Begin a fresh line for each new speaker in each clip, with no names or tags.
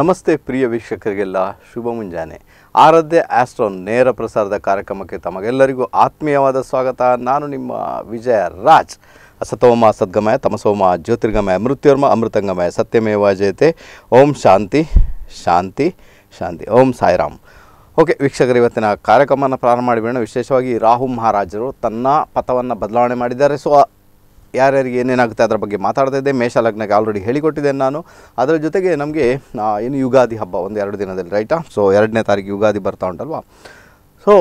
ನಮಸ್ತೆ ಪ್ರಿಯ ವೀಕ್ಷಕರಿಗೆಲ್ಲ ಶುಭ ಮುಂಜಾನೆ ಆರಾಧ್ಯ ಆಸ್ಟ್ರೋನ್ ನೇರ ಪ್ರಸಾರದ ಕಾರ್ಯಕ್ರಮಕ್ಕೆ ತಮಗೆಲ್ಲರಿಗೂ ಆತ್ಮೀಯವಾದ ಸ್ವಾಗತ ನಾನು ನಿಮ್ಮ ವಿಜಯ ರಾಜ್ ಸತೋಮ ಸದ್ಗಮಯ ತಮಸೋಮ ಜ್ಯೋತಿರ್ಗಮಯ ಮೃತ್ಯೋರ್ಮ ಅಮೃತಂಗಮಯ ಸತ್ಯಮೇವ ಜಯತೆ ಓಂ ಶಾಂತಿ ಶಾಂತಿ ಶಾಂತಿ ಓಂ ಸಾಯಿರಾಮ್ ಓಕೆ ವೀಕ್ಷಕರು ಇವತ್ತಿನ ಕಾರ್ಯಕ್ರಮವನ್ನು ಪ್ರಾರಂಭ ಮಾಡಿಬಿಡೋಣ ವಿಶೇಷವಾಗಿ ರಾಹು ಮಹಾರಾಜರು ತನ್ನ ಪಥವನ್ನು ಬದಲಾವಣೆ ಮಾಡಿದ್ದಾರೆ ಸೊ ಯಾರ್ಯಾರಿಗೆ ಏನೇನಾಗುತ್ತೆ ಅದರ ಬಗ್ಗೆ ಮಾತಾಡ್ತಾ ಇದ್ದೆ ಮೇಷಲಗ್ನಕ್ಕೆ ಆಲ್ರೆಡಿ ಹೇಳಿಕೊಟ್ಟಿದ್ದೇನೆ ನಾನು ಅದರ ಜೊತೆಗೆ ನಮಗೆ ಏನು ಯುಗಾದಿ ಹಬ್ಬ ಒಂದು ಎರಡು ದಿನದಲ್ಲಿ ರೈಟಾ ಸೊ ಎರಡನೇ ತಾರೀಕು ಯುಗಾದಿ ಬರ್ತಾ ಉಂಟಲ್ವಾ ಸೊ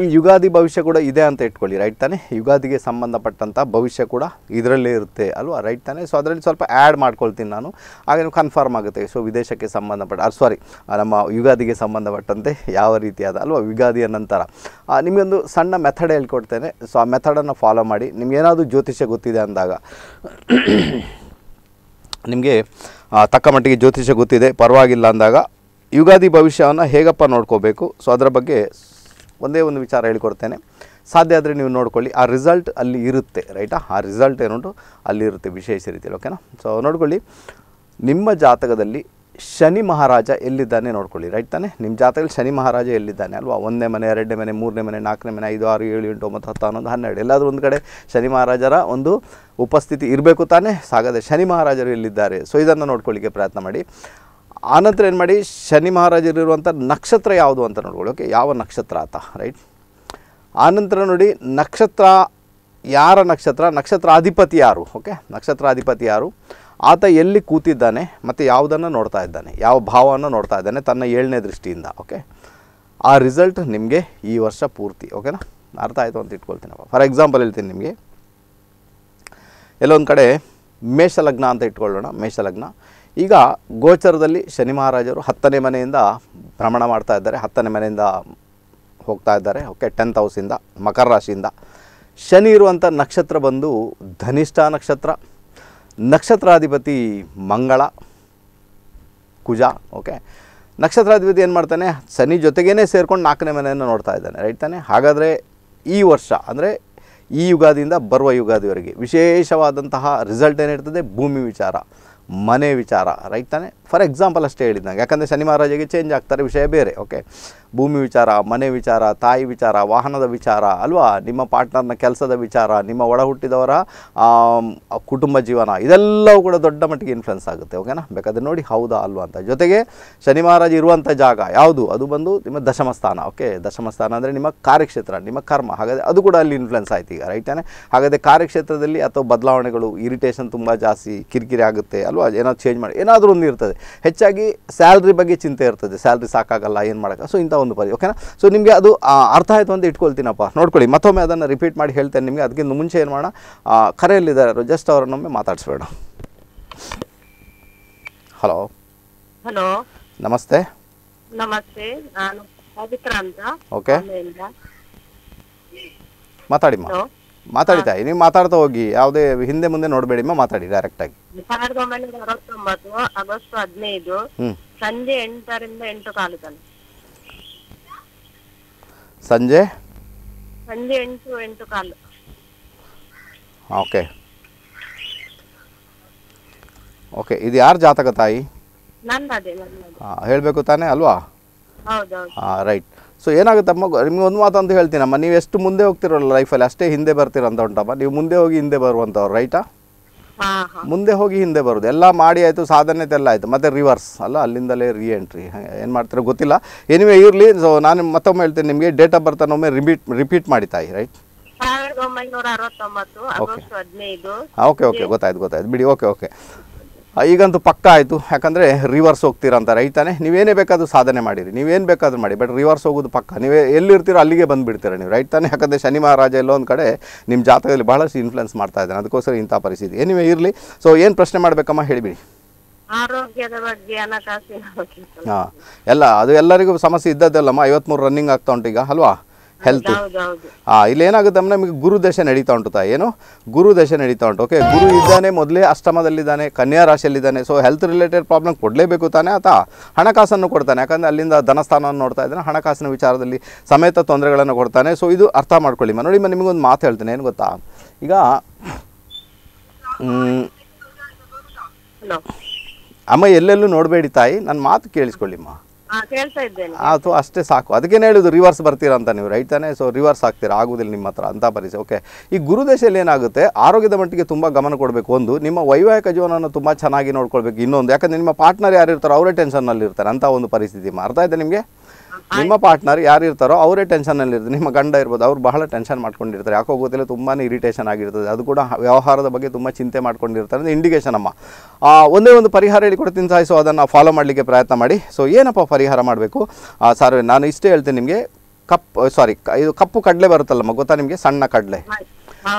ಈ ಯುಗಾದಿ ಭವಿಷ್ಯ ಕೂಡ ಇದೆ ಅಂತ ಇಟ್ಕೊಳ್ಳಿ ರೈಟ್ ತಾನೇ ಯುಗಾದಿಗೆ ಸಂಬಂಧಪಟ್ಟಂಥ ಭವಿಷ್ಯ ಕೂಡ ಇದರಲ್ಲೇ ಇರುತ್ತೆ ಅಲ್ವಾ ರೈಟ್ ತಾನೇ ಸೊ ಅದರಲ್ಲಿ ಸ್ವಲ್ಪ ಆ್ಯಡ್ ಮಾಡ್ಕೊಳ್ತೀನಿ ನಾನು ಹಾಗೆ ಕನ್ಫರ್ಮ್ ಆಗುತ್ತೆ ಸೊ ವಿದೇಶಕ್ಕೆ ಸಂಬಂಧಪಟ್ಟ ಅದು ಸಾರಿ ನಮ್ಮ ಯುಗಾದಿಗೆ ಸಂಬಂಧಪಟ್ಟಂತೆ ಯಾವ ರೀತಿಯಾದ ಅಲ್ವಾ ಯುಗಾದಿಯ ನಂತರ ನಿಮಗೊಂದು ಸಣ್ಣ ಮೆಥಡ್ ಹೇಳ್ಕೊಡ್ತೇನೆ ಸೊ ಆ ಮೆಥಡನ್ನು ಫಾಲೋ ಮಾಡಿ ನಿಮಗೇನಾದರೂ ಜ್ಯೋತಿಷ್ಯ ಗೊತ್ತಿದೆ ಅಂದಾಗ ನಿಮಗೆ ತಕ್ಕ ಮಟ್ಟಿಗೆ ಜ್ಯೋತಿಷ್ಯ ಗೊತ್ತಿದೆ ಪರವಾಗಿಲ್ಲ ಅಂದಾಗ ಯುಗಾದಿ ಭವಿಷ್ಯವನ್ನು ಹೇಗಪ್ಪ ನೋಡ್ಕೋಬೇಕು ಸೊ ಅದರ ಬಗ್ಗೆ ಒಂದೇ ಒಂದು ವಿಚಾರ ಹೇಳಿಕೊಡ್ತೇನೆ ಸಾಧ್ಯ ಆದರೆ ನೀವು ನೋಡ್ಕೊಳ್ಳಿ ಆ ರಿಸಲ್ಟ್ ಅಲ್ಲಿ ಇರುತ್ತೆ ರೈಟಾ ಆ ರಿಸಲ್ಟ್ ಏನುಂಟು ಅಲ್ಲಿರುತ್ತೆ ವಿಶೇಷ ರೀತಿಯಲ್ಲಿ ಓಕೆನಾ ಸೊ ನೋಡ್ಕೊಳ್ಳಿ ನಿಮ್ಮ ಜಾತಕದಲ್ಲಿ ಶನಿ ಮಹಾರಾಜ ಎಲ್ಲಿದ್ದಾನೆ ನೋಡ್ಕೊಳ್ಳಿ ರೈಟ್ ತಾನೆ ನಿಮ್ಮ ಜಾತಕದಲ್ಲಿ ಶನಿ ಮಹಾರಾಜ ಎಲ್ಲಿದ್ದಾನೆ ಅಲ್ವಾ ಒಂದನೇ ಮನೆ ಎರಡನೇ ಮನೆ ಮೂರನೇ ಮನೆ ನಾಲ್ಕನೇ ಮನೆ ಐದು ಆರು ಏಳು ಎಂಟು ಒಂಬತ್ತು ಹತ್ತು ಹನ್ನೊಂದು ಹನ್ನೆರಡು ಎಲ್ಲಾದರೂ ಒಂದು ಕಡೆ ಶನಿ ಮಹಾರಾಜರ ಒಂದು ಉಪಸ್ಥಿತಿ ಇರಬೇಕು ತಾನೇ ಸಾಗದೆ ಶನಿ ಮಹಾರಾಜರು ಎಲ್ಲಿದ್ದಾರೆ ಸೊ ಇದನ್ನು ನೋಡ್ಕೊಳ್ಳಿಕ್ಕೆ ಪ್ರಯತ್ನ ಮಾಡಿ ಆನಂತರ ಏನು ಮಾಡಿ ಶನಿ ಮಹಾರಾಜರಿರುವಂಥ ನಕ್ಷತ್ರ ಯಾವುದು ಅಂತ ನೋಡ್ಕೊಳ್ಳಿ ಓಕೆ ಯಾವ ನಕ್ಷತ್ರ ಆತ ರೈಟ್ ಆನಂತರ ನೋಡಿ ನಕ್ಷತ್ರ ಯಾರ ನಕ್ಷತ್ರ ನಕ್ಷತ್ರಾಧಿಪತಿ ಯಾರು ಓಕೆ ನಕ್ಷತ್ರಾಧಿಪತಿ ಯಾರು ಆತ ಎಲ್ಲಿ ಕೂತಿದ್ದಾನೆ ಮತ್ತು ಯಾವುದನ್ನು ನೋಡ್ತಾ ಇದ್ದಾನೆ ಯಾವ ಭಾವವನ್ನು ನೋಡ್ತಾ ಇದ್ದಾನೆ ತನ್ನ ಏಳನೇ ದೃಷ್ಟಿಯಿಂದ ಓಕೆ ಆ ರಿಸಲ್ಟ್ ನಿಮಗೆ ಈ ವರ್ಷ ಪೂರ್ತಿ ಓಕೆನಾ ಅರ್ಥ ಆಯಿತು ಅಂತ ಇಟ್ಕೊಳ್ತೀನಿ ಫಾರ್ ಎಕ್ಸಾಂಪಲ್ ಹೇಳ್ತೀನಿ ನಿಮಗೆ ಎಲ್ಲೊಂದು ಕಡೆ ಮೇಷಲಗ್ನ ಅಂತ ಇಟ್ಕೊಳ್ಳೋಣ ಮೇಷಲಗ್ನ ಈಗ ಗೋಚರದಲ್ಲಿ ಶನಿ ಮಹಾರಾಜರು ಹತ್ತನೇ ಮನೆಯಿಂದ ಭ್ರಮಣ ಮಾಡ್ತಾ ಇದ್ದಾರೆ ಹತ್ತನೇ ಮನೆಯಿಂದ ಹೋಗ್ತಾ ಇದ್ದಾರೆ ಓಕೆ ಟೆಂತ್ ಹೌಸಿಂದ ಮಕರ ರಾಶಿಯಿಂದ ಶನಿ ಇರುವಂಥ ನಕ್ಷತ್ರ ಬಂದು ಧನಿಷ್ಠ ನಕ್ಷತ್ರ ನಕ್ಷತ್ರಾಧಿಪತಿ ಮಂಗಳ ಕುಜ ಓಕೆ ನಕ್ಷತ್ರಾಧಿಪತಿ ಏನು ಮಾಡ್ತಾನೆ ಶನಿ ಜೊತೆಗೇ ಸೇರ್ಕೊಂಡು ನಾಲ್ಕನೇ ಮನೆಯನ್ನು ನೋಡ್ತಾ ಇದ್ದಾನೆ ರೈಟ್ ತಾನೆ ಹಾಗಾದರೆ ಈ ವರ್ಷ ಅಂದರೆ ಈ ಯುಗಾದಿಯಿಂದ ಬರುವ ಯುಗಾದಿವರೆಗೆ ವಿಶೇಷವಾದಂತಹ ರಿಸಲ್ಟ್ ಏನಿರ್ತದೆ ಭೂಮಿ ವಿಚಾರ ಮನೆ ವಿಚಾರ ರೈಟ್ ತಾನೆ ಫಾರ್ ಎಕ್ಸಾಂಪಲ್ ಅಷ್ಟೇ ಹೇಳಿದ್ದಂಗೆ ಯಾಕಂದರೆ ಶನಿ ಮಹಾರಾಜಿಗೆ ಚೇಂಜ್ ಆಗ್ತಾರೆ ವಿಷಯ ಬೇರೆ ಓಕೆ ಭೂಮಿ ವಿಚಾರ ಮನೆ ವಿಚಾರ ತಾಯಿ ವಿಚಾರ ವಾಹನದ ವಿಚಾರ ಅಲ್ವಾ ನಿಮ್ಮ ಪಾರ್ಟ್ನರ್ನ ಕೆಲಸದ ವಿಚಾರ ನಿಮ್ಮ ಒಳ ಹುಟ್ಟಿದವರ ಕುಟುಂಬ ಜೀವನ ಇದೆಲ್ಲವೂ ಕೂಡ ದೊಡ್ಡ ಮಟ್ಟಿಗೆ ಇನ್ಫ್ಲುಯೆನ್ಸ್ ಆಗುತ್ತೆ ಓಕೆನಾ ಬೇಕಾದ್ರೆ ನೋಡಿ ಹೌದಾ ಅಲ್ವಾ ಅಂತ ಜೊತೆಗೆ ಶನಿ ಮಹಾರಾಜ್ ಇರುವಂಥ ಜಾಗ ಯಾವುದು ಅದು ಬಂದು ನಿಮ್ಮ ದಶಮಸ್ಥಾನ ಓಕೆ ದಶಮಸ್ಥಾನ ಅಂದರೆ ನಿಮ್ಮ ಕಾರ್ಯಕ್ಷೇತ್ರ ನಿಮ್ಮ ಕರ್ಮ ಹಾಗಾದರೆ ಅದು ಕೂಡ ಅಲ್ಲಿ ಇನ್ಫ್ಲುಯೆನ್ಸ್ ಆಯ್ತು ಈಗ ರೈಟಾನೆ ಹಾಗಾದರೆ ಕಾರ್ಯಕ್ಷೇತ್ರದಲ್ಲಿ ಅಥವಾ ಬದಲಾವಣೆಗಳು ಇರಿಟೇಷನ್ ತುಂಬ ಜಾಸ್ತಿ ಕಿರಿಕಿರಿ ಆಗುತ್ತೆ ಅಲ್ವಾ ಏನಾದರೂ ಚೇಂಜ್ ಮಾಡಿ ಏನಾದರೂ ಒಂದು ಇರ್ತದೆ ಹೆಚ್ಚಾಗಿ ಸ್ಯಾಲ್ರಿ ಬಗ್ಗೆ ಚಿಂತೆ ಇರ್ತದೆ ಸ್ಯಾಲ್ರಿ ಸಾಕಾಗಲ್ಲ ಏನು ಮಾಡೋಕ್ಕೆ ಸೊ ಇಂಥ ಒಂದು ಪರಿ ಓಕೆನಾ ಸೊ ನಿಮಗೆ ಅದು ಅರ್ಥ ಆಯಿತು ಅಂತ ಇಟ್ಕೊಳ್ತೀನಪ್ಪ ನೋಡ್ಕೊಳ್ಳಿ ಮತ್ತೊಮ್ಮೆ ಅದನ್ನು ರಿಪೀಟ್ ಮಾಡಿ ಹೇಳ್ತೇನೆ ನಿಮಗೆ ಅದಕ್ಕಿಂತ ಮುಂಚೆ ಏನು ಮಾಡೋಣ ಕರೆಯಲ್ಲಿದ್ದಾರೆ ಜಸ್ಟ್ ಅವರನ್ನೊಮ್ಮೆ ಮಾತಾಡಿಸ್ಬೇಡ ಹಲೋ ಹಲೋ ನಮಸ್ತೆ ನಮಸ್ತೆ ನಾನು ಪವಿತ್ರ ಅಂತ ಓಕೆ ಮಾತಾಡಿ ಮಾತಾಡಿ ತಾಯಿ ನೀವು ಮಾತಾಡ್ತಾ ಹೋಗಿ ಯಾವುದೇ ಹಿಂದೆ ಮುಂದೆ ನೋಡಬೇಡಿ ಮಾತಾಡಿ ಡೈರೆಕ್ಟ್ ಆಗಿ ಸಾವಿರದ ಒಂಬೈನೂರ ಅರವತ್ತೊಂಬತ್ತು ಆಗಸ್ಟ್ ಹದಿನೈದು ಸಂಜೆ ಎಂಟರಿಂದ ಎಂಟು ಕಾಲದಲ್ಲಿ ಸಂಜೆ ಸಂಜೆ ಓಕೆ ಓಕೆ ಇದು ಯಾರು ಜಾತಕ ತಾಯಿ ಹೇಳಬೇಕು ತಾನೇ ಅಲ್ವಾ ಹಾಂ ರೈಟ್ ಸೊ ಏನಾಗುತ್ತಮ್ಮ ನಿಮ್ಗೆ ಒಂದು ಮಾತು ಅಂತ ಹೇಳ್ತೀನಮ್ಮ ನೀವು ಎಷ್ಟು ಮುಂದೆ ಹೋಗ್ತಿರೋಲ್ಲ ಲೈಫಲ್ಲಿ ಅಷ್ಟೇ ಹಿಂದೆ ಅಂತ ಉಂಟಮ್ಮ ನೀವು ಮುಂದೆ ಹೋಗಿ ಹಿಂದೆ ಬರುವಂಥವ್ರು ರೈಟಾ ಮುಂದೆ ಹೋಗಿ ಹಿಂದೆ ಬರೋದು ಎಲ್ಲ ಮಾಡಿ ಆಯಿತು ಎಲ್ಲ ಆಯಿತು ಮತ್ತೆ ರಿವರ್ಸ್ ಅಲ್ಲ ಅಲ್ಲಿಂದಲೇ ರೀ ಎಂಟ್ರಿ ಏನು ಮಾಡ್ತಾರೆ ಗೊತ್ತಿಲ್ಲ ಎನಿವೇ ಇರಲಿ ಸೊ ನಾನು ಮತ್ತೊಮ್ಮೆ ಹೇಳ್ತೀನಿ ನಿಮಗೆ ಡೇಟ್ ಆಫ್ ಬರ್ತಾನೆ ಒಮ್ಮೆ ರಿಪೀಟ್ ರಿಪೀಟ್ ಮಾಡಿ ತಾಯಿ ರೈಟ್ ಓಕೆ ಓಕೆ ಗೊತ್ತಾಯ್ತು ಗೊತ್ತಾಯ್ತು ಬಿಡಿ ಓಕೆ ಓಕೆ ಈಗಂತೂ ಪಕ್ಕ ಆಯಿತು ಯಾಕಂದರೆ ರಿವರ್ಸ್ ಹೋಗ್ತೀರ ಅಂತ ರೈತಾನೆ ನೀವೇನೇ ಬೇಕಾದರೂ ಸಾಧನೆ ಮಾಡಿರಿ ನೀವೇನು ಬೇಕಾದರೂ ಮಾಡಿ ಬಟ್ ರಿವರ್ಸ್ ಹೋಗೋದು ಪಕ್ಕ ನೀವೇ ಎಲ್ಲಿರ್ತೀರೋ ಅಲ್ಲಿಗೆ ಬಂದುಬಿಡ್ತೀರ ನೀವು ರೈಟ್ ತಾನೆ ಯಾಕಂದರೆ ಶನಿ ಮಹಾರಾಜ ಎಲ್ಲೋ ಒಂದು ಕಡೆ ನಿಮ್ಮ ಜಾತಕದಲ್ಲಿ ಭಾಳಷ್ಟು ಇನ್ಫ್ಲುಯೆನ್ಸ್ ಮಾಡ್ತಾ ಇದ್ದಾನೆ ಅದಕ್ಕೋಸ್ಕರ ಇಂಥ ಪರಿಸ್ಥಿತಿ ಏನಿವೆ ಇರಲಿ ಸೊ ಏನು ಪ್ರಶ್ನೆ ಮಾಡಬೇಕಮ್ಮ ಹೇಳಿಬಿಡಿ ಆರೋಗ್ಯದ ಬಗ್ಗೆ ಹಾಂ ಎಲ್ಲ ಅದು ಎಲ್ಲರಿಗೂ ಸಮಸ್ಯೆ ಇದ್ದದ್ದಲ್ಲಮ್ಮ ಐವತ್ತ್ಮೂರು ರನ್ನಿಂಗ್ ಆಗ್ತಾ ಉಂಟು ಈಗ ಅಲ್ವಾ ಹೆಲ್ತ್ ಇಲ್ಲಿ ಏನಾಗುತ್ತೆ ಅಮ್ಮ ನಮಗೆ ಗುರು ದಶೆ ನಡೀತಾ ಉಂಟು ತಾಯಿ ಏನು ಗುರು ದಶೆ ನಡೀತಾ ಉಂಟು ಓಕೆ ಗುರು ಇದ್ದಾನೆ ಮೊದಲೇ ಅಷ್ಟಮದಲ್ಲಿದ್ದಾನೆ ಕನ್ಯಾ ರಾಶಿಯಲ್ಲಿದ್ದಾನೆ ಸೊ ಹೆಲ್ತ್ ರಿಲೇಟೆಡ್ ಪ್ರಾಬ್ಲಮ್ ಕೊಡಲೇಬೇಕು ತಾನೆ ಆತ ಹಣಕಾಸನ್ನು ಕೊಡ್ತಾನೆ ಯಾಕಂದರೆ ಅಲ್ಲಿಂದ ಧನಸ್ಥಾನವನ್ನು ನೋಡ್ತಾ ಇದ್ದಾನೆ ಹಣಕಾಸಿನ ವಿಚಾರದಲ್ಲಿ ಸಮೇತ ತೊಂದರೆಗಳನ್ನು ಕೊಡ್ತಾನೆ ಸೊ ಇದು ಅರ್ಥ ಮಾಡ್ಕೊಳ್ಳಿ ನೋಡಿ ನಿಮಗೊಂದು ಮಾತು ಹೇಳ್ತೇನೆ ಏನು ಗೊತ್ತಾ ಈಗ ಅಮ್ಮ ಎಲ್ಲೆಲ್ಲೂ ನೋಡಬೇಡಿ ತಾಯಿ ನನ್ನ ಮಾತು ಕೇಳಿಸ್ಕೊಳ್ಳಿಮ್ಮ ಅದು ಅಷ್ಟೇ ಸಾಕು ಅದಕ್ಕೇನು ಹೇಳುದು ರಿವರ್ಸ್ ಬರ್ತೀರಾ ಅಂತ ನೀವು ರೈಟ್ ತಾನೆ ಸೊ ರಿವರ್ಸ್ ಆಗ್ತೀರಾ ಆಗುದಿಲ್ಲ ನಿಮ್ಮ ಹತ್ರ ಅಂತ ಪರಿಸ್ಥಿತಿ ಓಕೆ ಈ ದೇಶದಲ್ಲಿ ಏನಾಗುತ್ತೆ ಆರೋಗ್ಯದ ಮಟ್ಟಿಗೆ ತುಂಬಾ ಗಮನ ಕೊಡಬೇಕು ಒಂದು ನಿಮ್ಮ ವೈವಾಹಿಕ ಜೀವನವನ್ನು ತುಂಬಾ ಚೆನ್ನಾಗಿ ನೋಡ್ಕೊಳ್ಬೇಕು ಇನ್ನೊಂದು ಯಾಕಂದ್ರೆ ನಿಮ್ಮ ಪಾರ್ಟ್ನರ್ ಯಾರು ಇರ್ತಾರೋ ಅವರೇ ಇರ್ತಾರೆ ಅಂತ ಒಂದು ಪರಿಸ್ಥಿತಿ ಮಾಡ್ತಾ ಇದೆ ನಿಮಗೆ ನಿಮ್ಮ ಪಾರ್ಟ್ನರ್ ಯಾರು ಇರ್ತಾರೋ ಅವರೇ ಟೆನ್ಷನಲ್ಲಿ ಇರ್ತಾರೆ ನಿಮ್ಮ ಗಂಡ ಇರ್ಬೋದು ಅವ್ರು ಬಹಳ ಟೆನ್ಷನ್ ಮಾಡ್ಕೊಂಡಿರ್ತಾರೆ ಯಾಕೋ ಗೊತ್ತಿಲ್ಲ ತುಂಬಾ ಇರಿಟೇಷನ್ ಆಗಿರ್ತದೆ ಅದು ಕೂಡ ವ್ಯವಹಾರದ ಬಗ್ಗೆ ತುಂಬ ಚಿಂತೆ ಮಾಡ್ಕೊಂಡಿರ್ತಾರೆ ಇಂಡಿಕೇಶನ್ ಇಂಡಿಕೇಶನ್ ಅಮ್ಮ ಒಂದೇ ಒಂದು ಪರಿಹಾರ ಹೇಳಿಕೊಡ್ತೀನಿ ಸೊ ಅದನ್ನು ಫಾಲೋ ಮಾಡಲಿಕ್ಕೆ ಪ್ರಯತ್ನ ಮಾಡಿ ಸೊ ಏನಪ್ಪ ಪರಿಹಾರ ಮಾಡಬೇಕು ಸಾರಿ ನಾನು ಇಷ್ಟೇ ಹೇಳ್ತೀನಿ ನಿಮಗೆ ಕಪ್ ಸಾರಿ ಇದು ಕಪ್ಪು ಕಡಲೆ ಬರುತ್ತಲ್ಲಮ್ಮ ಗೊತ್ತಾ ನಿಮಗೆ ಸಣ್ಣ ಕಡಲೆ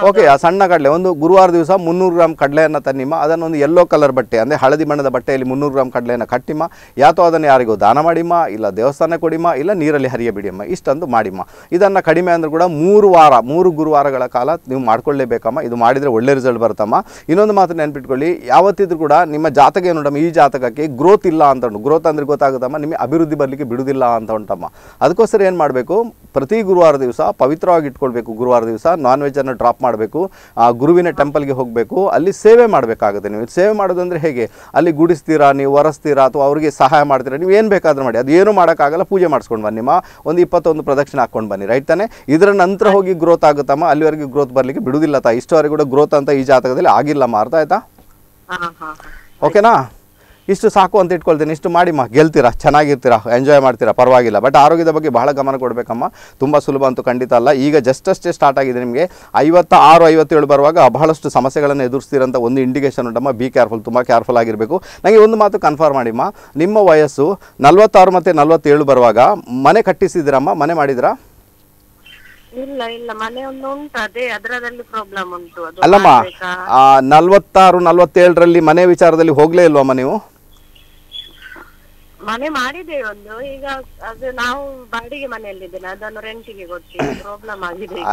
ಓಕೆ ಆ ಸಣ್ಣ ಕಡಲೆ ಒಂದು ಗುರುವಾರ ದಿವಸ ಮುನ್ನೂರು ಗ್ರಾಮ್ ಕಡಲೆಯನ್ನು ತನ್ನಿಮ್ಮ ಅದನ್ನು ಒಂದು ಯೆಲ್ಲೋ ಕಲರ್ ಬಟ್ಟೆ ಅಂದರೆ ಹಳದಿ ಬಣ್ಣದ ಬಟ್ಟೆಯಲ್ಲಿ ಮುನ್ನೂರು ಗ್ರಾಮ್ ಕಡಲೆಯನ್ನು ಕಟ್ಟಿಮ್ಮ ಯಾತೋ ಅದನ್ನು ಯಾರಿಗೂ ದಾನ ಮಾಡಿಮ್ಮ ಇಲ್ಲ ದೇವಸ್ಥಾನ ಕೊಡಿಮ್ಮ ಇಲ್ಲ ನೀರಲ್ಲಿ ಹರಿಯಬಿಡಿಯಮ್ಮ ಇಷ್ಟೊಂದು ಮಾಡಿಮ್ಮ ಇದನ್ನು ಕಡಿಮೆ ಅಂದರೂ ಕೂಡ ಮೂರು ವಾರ ಮೂರು ಗುರುವಾರಗಳ ಕಾಲ ನೀವು ಮಾಡ್ಕೊಳ್ಳೇಬೇಕಮ್ಮ ಇದು ಮಾಡಿದರೆ ಒಳ್ಳೆ ರಿಸಲ್ಟ್ ಬರುತ್ತಮ್ಮ ಇನ್ನೊಂದು ಮಾತು ನೆನ್ಪಿಟ್ಕೊಳ್ಳಿ ಯಾವತ್ತಿದ್ರೂ ಕೂಡ ನಿಮ್ಮ ಜಾತಕ ಏನು ನೋಡಮ್ಮ ಈ ಜಾತಕಕ್ಕೆ ಗ್ರೋತ್ ಇಲ್ಲ ಅಂತ ಉಂಟು ಗ್ರೋತ್ ಅಂದರೆ ಗೊತ್ತಾಗುತ್ತಮ್ಮ ನಿಮಗೆ ಅಭಿವೃದ್ಧಿ ಬರಲಿಕ್ಕೆ ಬಿಡುವುದಿಲ್ಲ ಅಂತ ಉಂಟಮ್ಮ ಅದಕ್ಕೋಸ್ಕರ ಏನು ಮಾಡಬೇಕು ಪ್ರತಿ ಗುರುವಾರ ದಿವಸ ಪವಿತ್ರವಾಗಿ ಇಟ್ಕೊಳ್ಬೇಕು ಗುರುವಾರ ದಿವಸ ನಾನ್ ವೆಜ್ಜನ್ನು ಡ್ರಾಪ್ ಮಾಡಬೇಕು ಆ ಗುರುವಿನ ಟೆಂಪಲ್ಗೆ ಹೋಗಬೇಕು ಅಲ್ಲಿ ಸೇವೆ ಮಾಡಬೇಕಾಗುತ್ತೆ ನೀವು ಸೇವೆ ಮಾಡೋದಂದರೆ ಹೇಗೆ ಅಲ್ಲಿ ಗುಡಿಸ್ತೀರಾ ನೀವು ಒರೆಸ್ತೀರಾ ಅಥವಾ ಅವರಿಗೆ ಸಹಾಯ ಮಾಡ್ತೀರಾ ನೀವು ಏನು ಬೇಕಾದರೂ ಮಾಡಿ ಅದು ಏನು ಮಾಡೋಕ್ಕಾಗಲ್ಲ ಪೂಜೆ ಮಾಡಿಸ್ಕೊಂಡು ಬನ್ನಿ ನಿಮ್ಮ ಒಂದು ಇಪ್ಪತ್ತೊಂದು ಪ್ರದಕ್ಷಿಣೆ ಹಾಕ್ಕೊಂಡು ಬನ್ನಿ ರೈಟ್ ತಾನೆ ಇದರ ನಂತರ ಹೋಗಿ ಗ್ರೋತ್ ಆಗುತ್ತಮ್ಮ ಅಲ್ಲಿವರೆಗೆ ಗ್ರೋತ್ ಬರಲಿಕ್ಕೆ ಬಿಡುವುದಿಲ್ಲ ತಾ ಇಷ್ಟವರೆಗೂ ಕೂಡ ಗ್ರೋತ್ ಅಂತ ಈ ಜಾತಕದಲ್ಲಿ ಆಗಿಲ್ಲಮ್ಮ ಅರ್ಥ ಆಯ್ತಾ ಓಕೆನಾ ಇಷ್ಟು ಸಾಕು ಅಂತ ಇಟ್ಕೊಳ್ತೀನಿ ಇಷ್ಟು ಮಾಡಿಮ್ಮ ಗೆಲ್ತೀರಾ ಚೆನ್ನಾಗಿರ್ತೀರಾ ಎಂಜಾಯ್ ಮಾಡ್ತೀರಾ ಪರವಾಗಿಲ್ಲ ಬಟ್ ಆರೋಗ್ಯದ ಬಗ್ಗೆ ಬಹಳ ಗಮನ ಕೊಡಬೇಕಮ್ಮ ತುಂಬ ಸುಲಭ ಅಂತೂ ಖಂಡಿತ ಅಲ್ಲ ಈಗ ಜಸ್ಟ್ ಅಷ್ಟೇ ಸ್ಟಾರ್ಟ್ ಆಗಿದೆ ನಿಮಗೆ ಐವತ್ತ ಆರು ಐವತ್ತೇಳು ಬರುವಾಗ ಬಹಳಷ್ಟು ಸಮಸ್ಯೆಗಳನ್ನು ಎದುರಿಸ್ತೀರಂತ ಒಂದು ಇಂಡಿಕೇಷನ್ ಉಂಟಮ್ಮ ಬಿ ಕೇರ್ಫುಲ್ ತುಂಬ ಕೇರ್ಫುಲ್ ಆಗಿರಬೇಕು ನನಗೆ ಒಂದು ಮಾತು ಕನ್ಫರ್ಮ್ ಮಾಡಿಮ್ಮ ನಿಮ್ಮ ವಯಸ್ಸು ನಲವತ್ತಾರು ಮತ್ತು ನಲವತ್ತೇಳು ಬರುವಾಗ ಮನೆ ಕಟ್ಟಿಸಿದಿರಮ್ಮ ಮನೆ ಮಾಡಿದಿರಾ ಇಲ್ಲ ಇಲ್ಲ ಮನೆ ಪ್ರಾಬ್ಲಮ್ ಉಂಟು ಅಲ್ಲಮ್ಮ ನಲ್ವತ್ತಾರು ನಲ್ವತ್ತೇಳರಲ್ಲಿ ಮನೆ ವಿಚಾರದಲ್ಲಿ ಹೋಗ್ಲೇ ಇಲ್ವಮ್ಮ ನೀವು ಮನೆ ಮಾಡಿದ್ದೇವೆ ಒಂದು ಈಗ ಅದು ನಾವು ಬಾಡಿಗೆ ಮನೆಯಲ್ಲಿ ಇದ್ದೇನೆ ಅದನ್ನು ರೆಂಟಿಗೆ ಕೊಡ್ತೀವಿ ಪ್ರಾಬ್ಲಮ್ ಆಗಿದೆ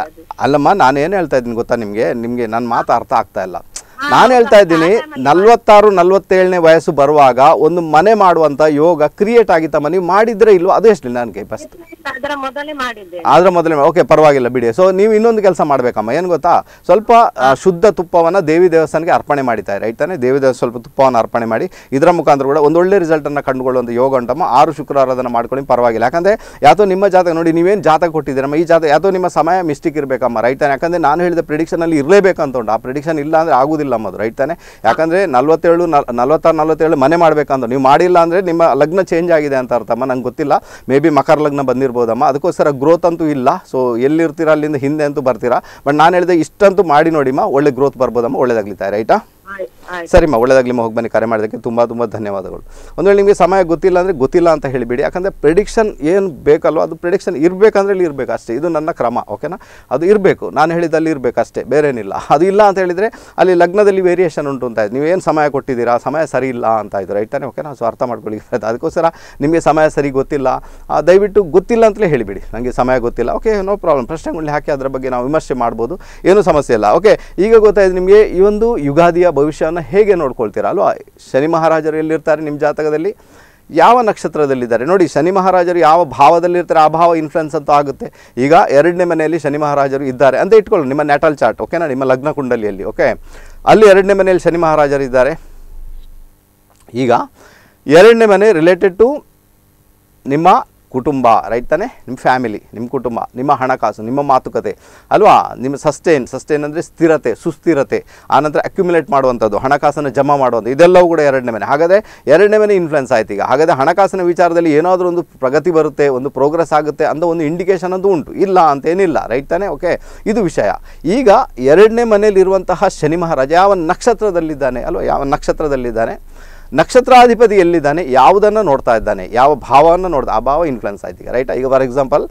ಅಲ್ಲಮ್ಮ ನಾನು ಏನ್ ಹೇಳ್ತಾ ಇದ್ದೀನಿ ಗೊತ್ತಾ ನಿಮ್ಗೆ ನಿಮ್ಗೆ ನನ್ನ ಮಾತು ಅರ್ಥ ಆಗ್ತಾ ಇಲ್ಲ ನಾನು ಹೇಳ್ತಾ ಇದ್ದೀನಿ ನಲ್ವತ್ತಾರು ನಲ್ವತ್ತೇಳನೇ ವಯಸ್ಸು ಬರುವಾಗ ಒಂದು ಮನೆ ಮಾಡುವಂತ ಯೋಗ ಕ್ರಿಯೇಟ್ ಆಗಿತ್ತ ಮನೆ ಮಾಡಿದ್ರೆ ಇಲ್ವಾ ಅದು ಎಷ್ಟು ನನಗೆ ಫಸ್ಟ್ ಆದ್ರ ಮೊದಲೇ ಓಕೆ ಪರವಾಗಿಲ್ಲ ಬಿಡಿ ಸೊ ನೀವು ಇನ್ನೊಂದು ಕೆಲಸ ಮಾಡ್ಬೇಕಮ್ಮ ಏನು ಗೊತ್ತಾ ಸ್ವಲ್ಪ ಶುದ್ಧ ತುಪ್ಪವನ್ನ ದೇವಿ ದೇವಸ್ಥಾನಕ್ಕೆ ಅರ್ಪಣೆ ಮಾಡಿತಾ ರೈಟ್ ದೇವಿ ದೇವ ಸ್ವಲ್ಪ ತುಪ್ಪವನ್ನು ಅರ್ಪಣೆ ಮಾಡಿ ಇದರ ಮುಖಾಂತರ ಕೂಡ ಒಂದೊಳ್ಳೆ ರಿಸಲ್ಟನ್ನು ಕಂಡುಕೊಳ್ಳುವಂಥ ಯೋಗ ಉಂಟಮ್ಮ ಆರು ಶುಕ್ರವಾರ ಅದನ್ನು ಮಾಡ್ಕೊಳ್ಳಿ ಪರವಾಗಿಲ್ಲ ಯಾಕಂದ್ರೆ ಯಾತೋ ನಿಮ್ಮ ಜಾತಕ ನೋಡಿ ನೀವೇನು ಜಾತಕ ಕೊಟ್ಟಿದ್ದೀರಮ್ಮ ಈ ಜಾತ ಯಾತೋ ನಿಮ್ಮ ಸಮಯ ಮಿಸ್ಟೇಕ್ ಇರಬೇಕಮ್ಮ ರೈಟ್ ಯಾಕಂದ್ರೆ ಯಾಕಂದರೆ ನಾನು ಹೇಳಿದ ಪ್ರಿಡಿಕ್ಷನಲ್ಲಿ ಅಂತ ಉಂಟು ಆ ಪ್ರಿಡಿಕ್ಷನ್ ಇಲ್ಲ ಅಂದ್ರೆ ಇಲ್ಲ ಮದು ರೈಟ್ ತಾನೆ ಯಾಕಂದರೆ ನಲ್ವತ್ತೇಳು ನಲ್ವತ್ತಾರು ನಲ್ವತ್ತೇಳು ಮನೆ ಮಾಡಬೇಕಂದ್ರೆ ನೀವು ಮಾಡಿಲ್ಲ ಅಂದ್ರೆ ನಿಮ್ಮ ಲಗ್ನ ಚೇಂಜ್ ಆಗಿದೆ ಅಂತ ಅರ್ಥಮ್ಮ ನಂಗೆ ಗೊತ್ತಿಲ್ಲ ಮೇ ಬಿ ಮಕರ ಲಗ್ನ ಬಂದಿರ್ಬೋದಮ್ಮ ಅದಕ್ಕೋಸ್ಕರ ಗ್ರೋತ್ ಅಂತೂ ಇಲ್ಲ ಸೊ ಎಲ್ಲಿರ್ತೀರ ಅಲ್ಲಿಂದ ಹಿಂದೆ ಅಂತೂ ಬರ್ತೀರಾ ಬಟ್ ನಾನು ಹೇಳಿದೆ ಇಷ್ಟಂತೂ ಮಾಡಿ ನೋಡಿಮ್ಮ ಒಳ್ಳೆ ಗ್ರೋತ್ ಬರ್ಬೋದಮ್ಮ ಒಳ್ಳೇದಾಗ್ಲಿತಾ ರೈಟಾ ಸರಿಮ್ಮ ಮಾ ಹೋಗಿ ಬನ್ನಿ ಕರೆ ಮಾಡೋದಕ್ಕೆ ತುಂಬ ತುಂಬ ಧನ್ಯವಾದಗಳು ಒಂದು ವೇಳೆ ನಿಮಗೆ ಸಮಯ ಗೊತ್ತಿಲ್ಲ ಅಂದರೆ ಗೊತ್ತಿಲ್ಲ ಅಂತ ಹೇಳಿಬಿಡಿ ಯಾಕಂದರೆ ಪ್ರಿಡಿಕ್ಷನ್ ಏನು ಬೇಕಲ್ವ ಅದು ಪ್ರಿಡಿಕ್ಷನ್ ಇರಬೇಕಂದ್ರೆ ಇಲ್ಲಿ ಇರಬೇಕು ಅಷ್ಟೇ ಇದು ನನ್ನ ಕ್ರಮ ಓಕೆನಾ ಅದು ಇರಬೇಕು ನಾನು ಹೇಳಿದಲ್ಲಿ ಇರಬೇಕು ಅಷ್ಟೇ ಬೇರೇನಿಲ್ಲ ಅದು ಇಲ್ಲ ಅಂತ ಹೇಳಿದರೆ ಅಲ್ಲಿ ಲಗ್ನದಲ್ಲಿ ವೇರಿಯೇಷನ್ ಉಂಟು ಅಂತ ನೀವು ಏನು ಸಮಯ ಕೊಟ್ಟಿದ್ದೀರಾ ಸಮಯ ಸರಿ ಇಲ್ಲ ಅಂತ ಆಯಿತು ರೈಟ್ ತಾನೆ ಓಕೆನಾ ಸೊ ಅರ್ಥ ಮಾಡ್ಕೊಳ್ಳಿ ಅದಕ್ಕೋಸ್ಕರ ನಿಮಗೆ ಸಮಯ ಸರಿ ಗೊತ್ತಿಲ್ಲ ದಯವಿಟ್ಟು ಗೊತ್ತಿಲ್ಲ ಅಂತಲೇ ಹೇಳಿಬಿಡಿ ನನಗೆ ಸಮಯ ಗೊತ್ತಿಲ್ಲ ಓಕೆ ನೋ ಪ್ರಾಬ್ಲಮ್ ಪ್ರಶ್ನೆಗಳನ್ನ ಹಾಕಿ ಅದರ ಬಗ್ಗೆ ನಾವು ವಿಮರ್ಶೆ ಮಾಡ್ಬೋದು ಏನೂ ಸಮಸ್ಯೆ ಇಲ್ಲ ಓಕೆ ಈಗ ಗೊತ್ತಾಯಿತು ನಿಮಗೆ ಈ ಒಂದು ಯುಗಾದಿಯ ಭವಿಷ್ಯವನ್ನು ಜಾತಕವನ್ನು ಹೇಗೆ ನೋಡ್ಕೊಳ್ತೀರಾ ಅಲ್ವಾ ಶನಿ ಮಹಾರಾಜರು ಎಲ್ಲಿರ್ತಾರೆ ನಿಮ್ಮ ಜಾತಕದಲ್ಲಿ ಯಾವ ನಕ್ಷತ್ರದಲ್ಲಿದ್ದಾರೆ ನೋಡಿ ಶನಿ ಮಹಾರಾಜರು ಯಾವ ಭಾವದಲ್ಲಿರ್ತಾರೆ ಆ ಭಾವ ಇನ್ಫ್ಲುಯೆನ್ಸ್ ಅಂತೂ ಆಗುತ್ತೆ ಈಗ ಎರಡನೇ ಮನೆಯಲ್ಲಿ ಶನಿ ಮಹಾರಾಜರು ಇದ್ದಾರೆ ಅಂತ ಇಟ್ಕೊಳ್ಳಿ ನಿಮ್ಮ ನ್ಯಾಟಲ್ ಚಾರ್ಟ್ ಓಕೆನಾ ನಿಮ್ಮ ಲಗ್ನ ಕುಂಡಲಿಯಲ್ಲಿ ಓಕೆ ಅಲ್ಲಿ ಎರಡನೇ ಮನೆಯಲ್ಲಿ ಶನಿ ಮಹಾರಾಜರು ಇದ್ದಾರೆ ಈಗ ಎರಡನೇ ಮನೆ ರಿಲೇಟೆಡ್ ಟು ನಿಮ್ಮ ಕುಟುಂಬ ರೈಟ್ ತಾನೆ ನಿಮ್ಮ ಫ್ಯಾಮಿಲಿ ನಿಮ್ಮ ಕುಟುಂಬ ನಿಮ್ಮ ಹಣಕಾಸು ನಿಮ್ಮ ಮಾತುಕತೆ ಅಲ್ವಾ ನಿಮ್ಮ ಸಸ್ಟೈನ್ ಸಸ್ಟೈನ್ ಅಂದರೆ ಸ್ಥಿರತೆ ಸುಸ್ಥಿರತೆ ಆನಂತರ ಅಕ್ಯುಮುಲೇಟ್ ಮಾಡುವಂಥದ್ದು ಹಣಕಾಸನ್ನು ಜಮಾ ಮಾಡುವಂಥದ್ದು ಇದೆಲ್ಲವೂ ಕೂಡ ಎರಡನೇ ಮನೆ ಹಾಗಾದರೆ ಎರಡನೇ ಮನೆ ಇನ್ಫ್ಲುಯೆನ್ಸ್ ಆಯ್ತು ಈಗ ಹಾಗಾದರೆ ಹಣಕಾಸಿನ ವಿಚಾರದಲ್ಲಿ ಏನಾದರೂ ಒಂದು ಪ್ರಗತಿ ಬರುತ್ತೆ ಒಂದು ಪ್ರೋಗ್ರೆಸ್ ಆಗುತ್ತೆ ಅಂತ ಒಂದು ಇಂಡಿಕೇಷನ್ ಅಂತೂ ಉಂಟು ಇಲ್ಲ ಅಂತೇನಿಲ್ಲ ರೈಟ್ ತಾನೆ ಓಕೆ ಇದು ವಿಷಯ ಈಗ ಎರಡನೇ ಮನೆಯಲ್ಲಿರುವಂತಹ ಶನಿ ಮಹಾರಾಜ ಯಾವ ನಕ್ಷತ್ರದಲ್ಲಿದ್ದಾನೆ ಅಲ್ವಾ ಯಾವ ನಕ್ಷತ್ರದಲ್ಲಿದ್ದಾನೆ ನಕ್ಷತ್ರಾಧಿಪತಿ ಎಲ್ಲಿದ್ದಾನೆ ಯಾವುದನ್ನು ನೋಡ್ತಾ ಇದ್ದಾನೆ ಯಾವ ಭಾವವನ್ನು ನೋಡ್ತಾ ಆ ಭಾವ ಇನ್ಫ್ಲುಯೆನ್ಸ್ ಆಯ್ತು ರೈಟ್ ಈಗ ಫಾರ್ ಎಕ್ಸಾಂಪಲ್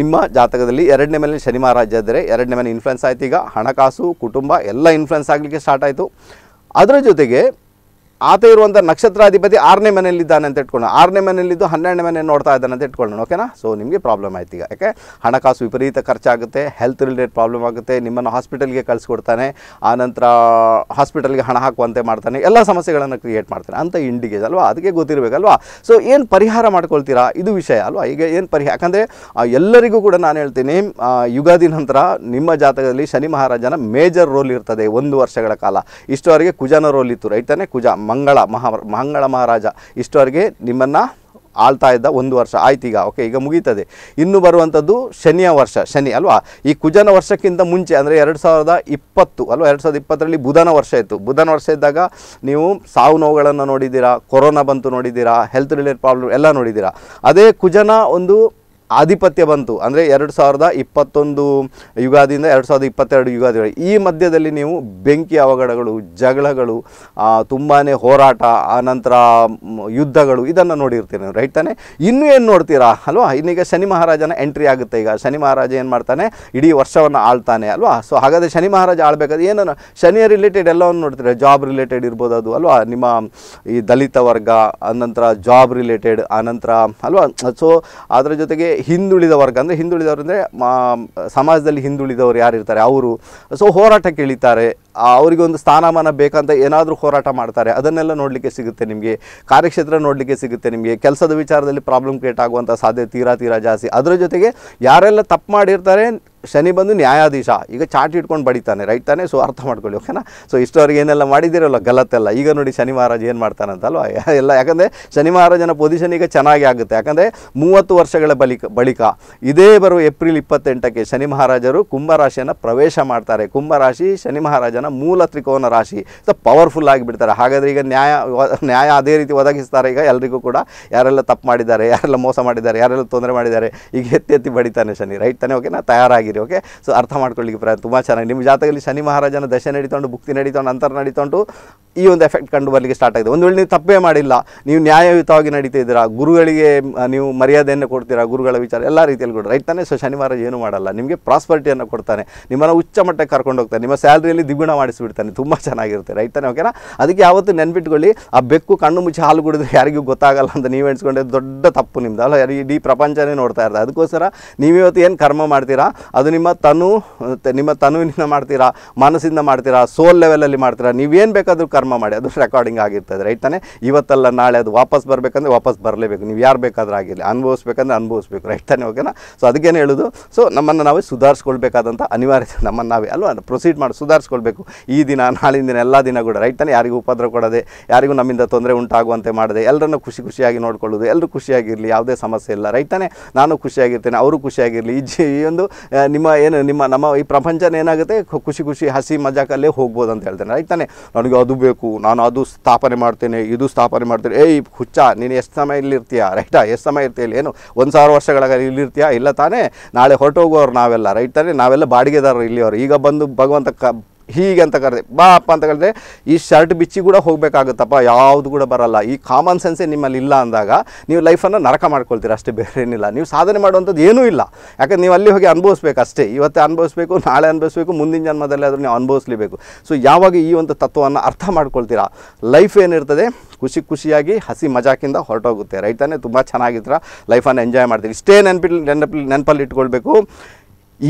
ನಿಮ್ಮ ಜಾತಕದಲ್ಲಿ ಎರಡನೇ ಮೇಲೆ ಶನಿ ಮಹಾರಾಜ ಇದ್ದರೆ ಎರಡನೇ ಮೇಲೆ ಇನ್ಫ್ಲುಯೆನ್ಸ್ ಆಯ್ತು ಈಗ ಹಣಕಾಸು ಕುಟುಂಬ ಎಲ್ಲ ಇನ್ಫ್ಲುಯೆನ್ಸ್ ಆಗಲಿಕ್ಕೆ ಸ್ಟಾರ್ಟ್ ಆಯಿತು ಅದರ ಜೊತೆಗೆ ಆತ ಇರುವಂಥ ನಕ್ಷತ್ರಾಧಿಪತಿ ಆರನೇ ಮನೆಯಲ್ಲಿದ್ದಾನೆ ಅಂತ ಇಟ್ಕೊಳ್ಳೋಣ ಆರನೇ ಮನೆಯಲ್ಲಿದ್ದು ಹನ್ನೆರಡನೇ ಮನೆ ನೋಡ್ತಾ ಇದ್ದಾನೆ ಅಂತ ಇಟ್ಕೊಳ್ಳೋಣ ಓಕೆನಾ ಸೊ ನಿಮಗೆ ಪ್ರಾಬ್ಲಮ್ ಆಯ್ತು ಈಗ ಯಾಕೆ ಹಣಕಾಸು ವಿಪರೀತ ಖರ್ಚಾಗುತ್ತೆ ಹೆಲ್ತ್ ರಿಲೇಟೆಡ್ ಪ್ರಾಬ್ಲಮ್ ಆಗುತ್ತೆ ನಿಮ್ಮನ್ನು ಹಾಸ್ಪಿಟಲ್ಗೆ ಕಳಿಸ್ಕೊಡ್ತಾನೆ ಆನಂತರ ಹಾಸ್ಪಿಟಲ್ಗೆ ಹಣ ಹಾಕುವಂತೆ ಮಾಡ್ತಾನೆ ಎಲ್ಲ ಸಮಸ್ಯೆಗಳನ್ನು ಕ್ರಿಯೇಟ್ ಮಾಡ್ತಾನೆ ಅಂತ ಇಂಡಿಗೇಜ್ ಅಲ್ವಾ ಅದಕ್ಕೆ ಗೊತ್ತಿರಬೇಕಲ್ವಾ ಸೊ ಏನು ಪರಿಹಾರ ಮಾಡ್ಕೊಳ್ತೀರಾ ಇದು ವಿಷಯ ಅಲ್ವಾ ಈಗ ಏನು ಪರಿಹಾರ ಯಾಕಂದರೆ ಎಲ್ಲರಿಗೂ ಕೂಡ ನಾನು ಹೇಳ್ತೀನಿ ಯುಗಾದಿ ನಂತರ ನಿಮ್ಮ ಜಾತಕದಲ್ಲಿ ಶನಿ ಮಹಾರಾಜನ ಮೇಜರ್ ರೋಲ್ ಇರ್ತದೆ ಒಂದು ವರ್ಷಗಳ ಕಾಲ ಇಷ್ಟವರೆಗೆ ಕುಜನ ರೋಲ್ ಇತ್ತು ರೈಟ್ ತಾನೆ ಕುಜ ಮಂಗಳ ಮಹಾ ಮಂಗಳ ಮಹಾರಾಜ ಇಷ್ಟವರೆಗೆ ನಿಮ್ಮನ್ನು ಆಳ್ತಾ ಇದ್ದ ಒಂದು ವರ್ಷ ಆಯ್ತು ಈಗ ಓಕೆ ಈಗ ಮುಗೀತದೆ ಇನ್ನು ಬರುವಂಥದ್ದು ಶನಿಯ ವರ್ಷ ಶನಿ ಅಲ್ವಾ ಈ ಕುಜನ ವರ್ಷಕ್ಕಿಂತ ಮುಂಚೆ ಅಂದರೆ ಎರಡು ಸಾವಿರದ ಇಪ್ಪತ್ತು ಅಲ್ವಾ ಎರಡು ಸಾವಿರದ ಇಪ್ಪತ್ತರಲ್ಲಿ ಬುಧನ ವರ್ಷ ಇತ್ತು ಬುಧನ ವರ್ಷ ಇದ್ದಾಗ ನೀವು ಸಾವು ನೋವುಗಳನ್ನು ನೋಡಿದ್ದೀರಾ ಕೊರೋನಾ ಬಂತು ನೋಡಿದ್ದೀರಾ ಹೆಲ್ತ್ ರಿಲೇಟೆಡ್ ಪ್ರಾಬ್ಲಮ್ ಎಲ್ಲ ನೋಡಿದ್ದೀರಾ ಅದೇ ಕುಜನ ಒಂದು ಆಧಿಪತ್ಯ ಬಂತು ಅಂದರೆ ಎರಡು ಸಾವಿರದ ಇಪ್ಪತ್ತೊಂದು ಯುಗಾದಿಯಿಂದ ಎರಡು ಸಾವಿರದ ಇಪ್ಪತ್ತೆರಡು ಯುಗಾದಿಗಳು ಈ ಮಧ್ಯದಲ್ಲಿ ನೀವು ಬೆಂಕಿ ಅವಘಡಗಳು ಜಗಳಗಳು ತುಂಬಾ ಹೋರಾಟ ಆನಂತರ ಯುದ್ಧಗಳು ಇದನ್ನು ನೋಡಿರ್ತೀರಿ ರೈಟ್ ತಾನೆ ಇನ್ನೂ ಏನು ನೋಡ್ತೀರಾ ಅಲ್ವಾ ಇನ್ನೀಗ ಶನಿ ಮಹಾರಾಜನ ಎಂಟ್ರಿ ಆಗುತ್ತೆ ಈಗ ಶನಿ ಮಹಾರಾಜ ಏನು ಮಾಡ್ತಾನೆ ಇಡೀ ವರ್ಷವನ್ನು ಆಳ್ತಾನೆ ಅಲ್ವಾ ಸೊ ಹಾಗಾದರೆ ಶನಿ ಮಹಾರಾಜ ಆಳ್ಬೇಕಾದ್ರೆ ಏನನ್ನು ಶನಿಯ ರಿಲೇಟೆಡ್ ಎಲ್ಲವನ್ನು ನೋಡ್ತೀರಾ ಜಾಬ್ ರಿಲೇಟೆಡ್ ಇರ್ಬೋದು ಅದು ಅಲ್ವಾ ನಿಮ್ಮ ಈ ದಲಿತ ವರ್ಗ ನಂತರ ಜಾಬ್ ರಿಲೇಟೆಡ್ ಆನಂತರ ಅಲ್ವಾ ಸೊ ಅದರ ಜೊತೆಗೆ ಹಿಂದುಳಿದ ವರ್ಗ ಅಂದರೆ ಹಿಂದುಳಿದವರು ಅಂದರೆ ಸಮಾಜದಲ್ಲಿ ಹಿಂದುಳಿದವರು ಯಾರಿರ್ತಾರೆ ಅವರು ಸೊ ಹೋರಾಟ ಕೇಳಿತಾರೆ ಅವರಿಗೆ ಒಂದು ಸ್ಥಾನಮಾನ ಬೇಕಂತ ಏನಾದರೂ ಹೋರಾಟ ಮಾಡ್ತಾರೆ ಅದನ್ನೆಲ್ಲ ನೋಡಲಿಕ್ಕೆ ಸಿಗುತ್ತೆ ನಿಮಗೆ ಕಾರ್ಯಕ್ಷೇತ್ರ ನೋಡಲಿಕ್ಕೆ ಸಿಗುತ್ತೆ ನಿಮಗೆ ಕೆಲಸದ ವಿಚಾರದಲ್ಲಿ ಪ್ರಾಬ್ಲಮ್ ಕ್ರಿಯೇಟ್ ಆಗುವಂಥ ಸಾಧ್ಯತೆ ತೀರಾ ತೀರಾ ಜಾಸ್ತಿ ಅದರ ಜೊತೆಗೆ ಯಾರೆಲ್ಲ ತಪ್ಪು ಮಾಡಿರ್ತಾರೆ ಶನಿ ಬಂದು ನ್ಯಾಯಾಧೀಶ ಈಗ ಚಾಟ್ ಇಟ್ಕೊಂಡು ಬಡಿತಾನೆ ರೈಟ್ ತಾನೆ ಸೊ ಅರ್ಥ ಮಾಡ್ಕೊಳ್ಳಿ ಓಕೆನಾ ಸೊ ಇಷ್ಟವರೆಗೆ ಏನೆಲ್ಲ ಮಾಡಿದ್ದೀರಲ್ಲ ಗಲತ್ತೆಲ್ಲ ಈಗ ನೋಡಿ ಶನಿ ಮಹಾರಾಜ್ ಏನು ಮಾಡ್ತಾನಂತಲ್ವ ಎಲ್ಲ ಯಾಕಂದರೆ ಶನಿ ಮಹಾರಾಜನ ಪೊಸಿಷನ್ ಈಗ ಚೆನ್ನಾಗಿ ಆಗುತ್ತೆ ಯಾಕಂದರೆ ಮೂವತ್ತು ವರ್ಷಗಳ ಬಳಿಕ ಬಳಿಕ ಇದೇ ಬರುವ ಏಪ್ರಿಲ್ ಇಪ್ಪತ್ತೆಂಟಕ್ಕೆ ಶನಿ ಮಹಾರಾಜರು ಕುಂಭರಾಶಿಯನ್ನು ಪ್ರವೇಶ ಮಾಡ್ತಾರೆ ಕುಂಭರಾಶಿ ಶನಿ ಮಹಾರಾಜನ ಮೂಲ ತ್ರಿಕೋನ ರಾಶಿ ಸೊ ಪವರ್ಫುಲ್ ಆಗಿಬಿಡ್ತಾರೆ ಹಾಗಾದರೆ ಈಗ ನ್ಯಾಯ ನ್ಯಾಯ ಅದೇ ರೀತಿ ಒದಗಿಸ್ತಾರೆ ಈಗ ಎಲ್ರಿಗೂ ಕೂಡ ಯಾರೆಲ್ಲ ತಪ್ಪು ಮಾಡಿದ್ದಾರೆ ಯಾರೆಲ್ಲ ಮೋಸ ಮಾಡಿದ್ದಾರೆ ಯಾರೆಲ್ಲ ತೊಂದರೆ ಮಾಡಿದ್ದಾರೆ ಈಗ ಎತ್ತಿ ಎತ್ತಿ ಬಡಿತಾನೆ ಶನಿ ರೈಟ್ ತಾನೇ ಓಕೆನಾ ತಯಾರಾಗಿ ಓಕೆ ಸೊ ಅರ್ಥ ಮಾಡ್ಕೊಳ್ಳಿಕ್ಕೆ ಪ್ರಯತ್ನ ತುಂಬ ಚೆನ್ನಾಗಿ ನಿಮ್ಮ ಜಾತಕದಲ್ಲಿ ಶನಿ ಮಹಾರಾಜನ ದಶ ನಡೀತೊಂಡು ಭುಕ್ತಿ ನಡೀತೊಂಡು ಅಂತರ ನಡೀತೊಂಡು ಈ ಒಂದು ಎಫೆಕ್ಟ್ ಕಂಡು ಬರಲಿಕ್ಕೆ ಸ್ಟಾರ್ಟ್ ಆಗಿದೆ ಒಂದು ವೇಳೆ ನೀವು ತಪ್ಪೇ ಮಾಡಿಲ್ಲ ನೀವು ನ್ಯಾಯಯುತವಾಗಿ ಇದ್ದೀರಾ ಗುರುಗಳಿಗೆ ನೀವು ಮರ್ಯಾದೆಯನ್ನು ಕೊಡ್ತೀರಾ ಗುರುಗಳ ವಿಚಾರ ಎಲ್ಲ ರೀತಿಯಲ್ಲಿ ಕೂಡ ರೈಟ್ ತಾನೇ ಸೊ ಶನಿ ಮಹಾರಾಜ ಏನು ಮಾಡಲ್ಲ ನಿಮಗೆ ಪ್ರಾಸ್ಪರ್ಟಿಯನ್ನು ಕೊಡ್ತಾನೆ ನಿಮ್ಮನ್ನು ಉಚ್ಚ ಮಟ್ಟಕ್ಕೆ ಕರ್ಕೊಂಡು ಹೋಗ್ತಾನೆ ನಿಮ್ಮ ಸ್ಯಾಲ್ರಿಯಲ್ಲಿ ದ್ವಿಗುಣ ಮಾಡಿಸಿಬಿಡ್ತಾನೆ ತುಂಬ ಚೆನ್ನಾಗಿರುತ್ತೆ ರೈಟ್ ತಾನೆ ಓಕೆನಾ ಅದಕ್ಕೆ ಯಾವತ್ತು ನೆನ್ಪಿಟ್ಕೊಳ್ಳಿ ಆ ಬೆಕ್ಕು ಕಣ್ಣು ಮುಚ್ಚಿ ಹಾಲು ಕುಡಿದ್ರೆ ಯಾರಿಗೂ ಗೊತ್ತಾಗಲ್ಲ ಅಂತ ನೀವು ಎಣಿಸ್ಕೊಂಡೆ ದೊಡ್ಡ ತಪ್ಪು ನಿಮ್ದು ಅಲ್ಲ ಇಡೀ ಪ್ರಪಂಚನೇ ನೋಡ್ತಾ ಇರ್ತದೆ ಅದಕ್ಕೋಸ್ಕರ ಇವತ್ತು ಏನು ಕರ್ಮ ಮಾಡ್ತೀರಾ ಅದು ನಿಮ್ಮ ತನು ನಿಮ್ಮ ತನುವಿನಿಂದ ಮಾಡ್ತೀರಾ ಮನಸ್ಸಿಂದ ಮಾಡ್ತೀರಾ ಸೋಲ್ ಲೆವೆಲಲ್ಲಿ ಮಾಡ್ತೀರಾ ನೀವೇನು ಬೇಕಾದರೂ ಕರ್ಮ ಮಾಡಿ ಅದು ರೆಕಾರ್ಡಿಂಗ್ ಆಗಿರ್ತದೆ ರೈಟ್ ತಾನೆ ಇವತ್ತಲ್ಲ ನಾಳೆ ಅದು ವಾಪಸ್ ಬರಬೇಕಂದ್ರೆ ವಾಪಸ್ ಬರಲೇಬೇಕು ನೀವು ಯಾರು ಬೇಕಾದ್ರೂ ಆಗಿರಲಿ ಅನುಭವಿಸ್ಬೇಕಂದ್ರೆ ಅನುಭವಿಸ್ಬೇಕು ರೈಟ್ ತಾನೆ ಓಕೆನಾ ಸೊ ಅದಕ್ಕೇನು ಹೇಳೋದು ಸೊ ನಮ್ಮನ್ನು ನಾವೇ ಸುಧಾರಿಸ್ಕೊಳ್ಬೇಕಾದಂಥ ಅನಿವಾರ್ಯತೆ ನಮ್ಮನ್ನು ನಾವೇ ಅಲ್ವಾ ಪ್ರೊಸೀಡ್ ಮಾಡಿ ಸುಧಾರಿಸ್ಕೊಳ್ಬೇಕು ಈ ದಿನ ನಾಳಿನ ದಿನ ಎಲ್ಲ ದಿನ ಕೂಡ ರೈಟ್ ತಾನೆ ಯಾರಿಗೂ ಉಪದ್ರ ಕೊಡದೆ ಯಾರಿಗೂ ನಮ್ಮಿಂದ ತೊಂದರೆ ಉಂಟಾಗುವಂತೆ ಮಾಡದೆ ಎಲ್ಲರನ್ನು ಖುಷಿ ಖುಷಿಯಾಗಿ ನೋಡ್ಕೊಳ್ಳೋದು ಎಲ್ಲರೂ ಖುಷಿಯಾಗಿರಲಿ ಯಾವುದೇ ಸಮಸ್ಯೆ ಇಲ್ಲ ರೈಟ್ ತಾನೆ ನಾನು ಖುಷಿಯಾಗಿರ್ತೇನೆ ಅವರು ಖುಷಿಯಾಗಿರಲಿ ಈ ಒಂದು ನಿಮ್ಮ ಏನು ನಿಮ್ಮ ನಮ್ಮ ಈ ಪ್ರಪಂಚನ ಏನಾಗುತ್ತೆ ಖುಷಿ ಖುಷಿ ಹಸಿ ಮಜಾಕಲ್ಲೇ ಹೋಗ್ಬೋದು ಅಂತ ಹೇಳ್ತೇನೆ ರೈಟ್ ತಾನೆ ನನಗೆ ಅದು ಬೇಕು ನಾನು ಅದು ಸ್ಥಾಪನೆ ಮಾಡ್ತೇನೆ ಇದು ಸ್ಥಾಪನೆ ಮಾಡ್ತೇನೆ ಏಯ್ ಹುಚ್ಚ ನೀನು ಎಷ್ಟು ಸಮಯ ಇಲ್ಲಿರ್ತೀಯ ರೈಟಾ ಎಷ್ಟು ಸಮಯ ಇರ್ತೀಯ ಇಲ್ಲಿ ಏನು ಒಂದು ಸಾವಿರ ವರ್ಷಗಳಾಗ ಇಲ್ಲಿರ್ತೀಯ ಇಲ್ಲ ತಾನೇ ನಾಳೆ ಹೊರಟೋಗೋರು ನಾವೆಲ್ಲ ರೈಟ್ ತಾನೇ ನಾವೆಲ್ಲ ಬಾಡಿಗೆದಾರರು ಇಲ್ಲಿಯವರು ಈಗ ಬಂದು ಭಗವಂತ ಕ ಹೀಗೆ ಅಂತ ಕರೆದೆ ಅಪ್ಪ ಅಂತ ಕರೆದ್ರೆ ಈ ಶರ್ಟ್ ಬಿಚ್ಚಿ ಕೂಡ ಹೋಗಬೇಕಾಗುತ್ತಪ್ಪ ಯಾವುದು ಕೂಡ ಬರಲ್ಲ ಈ ಕಾಮನ್ ಸೆನ್ಸೇ ನಿಮ್ಮಲ್ಲಿ ಇಲ್ಲ ಅಂದಾಗ ನೀವು ಲೈಫನ್ನು ನರಕ ಮಾಡ್ಕೊಳ್ತೀರ ಅಷ್ಟೇ ಬೇರೆ ಏನಿಲ್ಲ ನೀವು ಸಾಧನೆ ಮಾಡುವಂಥದ್ದು ಏನೂ ಇಲ್ಲ ಯಾಕಂದ್ರೆ ನೀವು ಅಲ್ಲಿ ಹೋಗಿ ಅನುಭವಿಸ್ಬೇಕು ಅಷ್ಟೇ ಇವತ್ತೇ ಅನುಭವಿಸ್ಬೇಕು ನಾಳೆ ಅನುಭವಿಸ್ಬೇಕು ಮುಂದಿನ ಜನ್ಮದಲ್ಲಿ ಆದರೂ ನೀವು ಅನುಭವಿಸ್ಲೇಬೇಕು ಸೊ ಯಾವಾಗ ಈ ಒಂದು ತತ್ವವನ್ನು ಅರ್ಥ ಮಾಡ್ಕೊಳ್ತೀರಾ ಲೈಫ್ ಏನಿರ್ತದೆ ಖುಷಿ ಖುಷಿಯಾಗಿ ಹಸಿ ಮಜಾಕಿಂದ ಹೊರಟೋಗುತ್ತೆ ರೈತನೇ ತುಂಬ ಚೆನ್ನಾಗಿದ್ರ ಲೈಫನ್ನು ಎಂಜಾಯ್ ಮಾಡ್ತೀವಿ ಇಷ್ಟೇ ನೆನಪಿ ನೆನಪಲ್ಲಿ ನೆನಪಲ್ಲಿ ಇಟ್ಕೊಳ್ಬೇಕು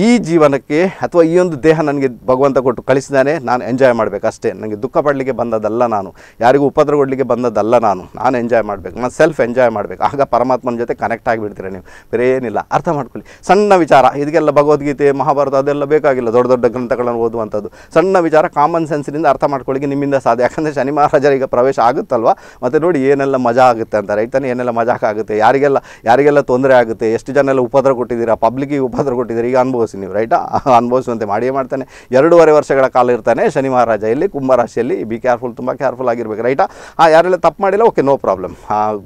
ಈ ಜೀವನಕ್ಕೆ ಅಥವಾ ಈ ಒಂದು ದೇಹ ನನಗೆ ಭಗವಂತ ಕೊಟ್ಟು ಕಳಿಸಿದಾನೆ ನಾನು ಎಂಜಾಯ್ ಮಾಡಬೇಕು ಅಷ್ಟೇ ನನಗೆ ದುಃಖ ಪಡಲಿಕ್ಕೆ ಬಂದದಲ್ಲ ನಾನು ಯಾರಿಗೂ ಉಪದ್ರ ಕೊಡಲಿಕ್ಕೆ ಬಂದದಲ್ಲ ನಾನು ನಾನು ಎಂಜಾಯ್ ಮಾಡಬೇಕು ನಾನು ಸೆಲ್ಫ್ ಎಂಜಾಯ್ ಮಾಡಬೇಕು ಆಗ ಪರಮಾತ್ಮನ ಜೊತೆ ಕನೆಕ್ಟ್ ಆಗಿಬಿಡ್ತೀರ ನೀವು ಬೇರೆ ಏನಿಲ್ಲ ಅರ್ಥ ಮಾಡ್ಕೊಳ್ಳಿ ಸಣ್ಣ ವಿಚಾರ ಇದಕ್ಕೆಲ್ಲ ಭಗವದ್ಗೀತೆ ಮಹಾಭಾರತ ಅದೆಲ್ಲ ಬೇಕಾಗಿಲ್ಲ ದೊಡ್ಡ ದೊಡ್ಡ ಗ್ರಂಥಗಳನ್ನು ಓದುವಂಥದ್ದು ಸಣ್ಣ ವಿಚಾರ ಕಾಮನ್ ಸೆನ್ಸಿನಿಂದ ಅರ್ಥ ಮಾಡ್ಕೊಳ್ಳಿಕ್ಕೆ ನಿಮ್ಮಿಂದ ಸಾಧ್ಯ ಯಾಕಂದರೆ ಶನಿ ಮಹಾರಾಜರಿಗೆ ಪ್ರವೇಶ ಆಗುತ್ತಲ್ವ ಮತ್ತು ನೋಡಿ ಏನೆಲ್ಲ ಮಜಾ ಆಗುತ್ತೆ ಅಂತ ರೈತನ ಏನೆಲ್ಲ ಮಜಾಕಾಗುತ್ತೆ ಯಾರಿಗೆಲ್ಲ ಯಾರಿಗೆಲ್ಲ ತೊಂದರೆ ಆಗುತ್ತೆ ಎಷ್ಟು ಜನ ಎಲ್ಲ ಉಪದ್ರ ಕೊಟ್ಟಿದ್ದೀರಾ ಪಬ್ಲಿಕ್ಕಿಗೆ ಉಪದ್ರ ಕೊಟ್ಟಿದ್ದೀರಾ ಈಗ ಅನುಭವ ಅನುಭವಿಸಿ ನೀವು ರೈಟಾ ಅನುಭವಿಸುವಂತೆ ಮಾಡಿಯೇ ಮಾಡ್ತಾನೆ ಎರಡೂವರೆ ವರ್ಷಗಳ ಕಾಲ ಇರ್ತಾನೆ ಶನಿ ಮಹಾರಾಜ ಕುಂಭರಾಶಿಯಲ್ಲಿ ಬಿ ಕೇರ್ಫುಲ್ ತುಂಬ ಕೇರ್ಫುಲ್ ಆಗಿರ್ಬೇಕು ರೈಟಾ ಆ ಯಾರೆಲ್ಲ ತಪ್ಪು ಮಾಡಿಲ್ಲ ಓಕೆ ನೋ ಪ್ರಾಬ್ಲಮ್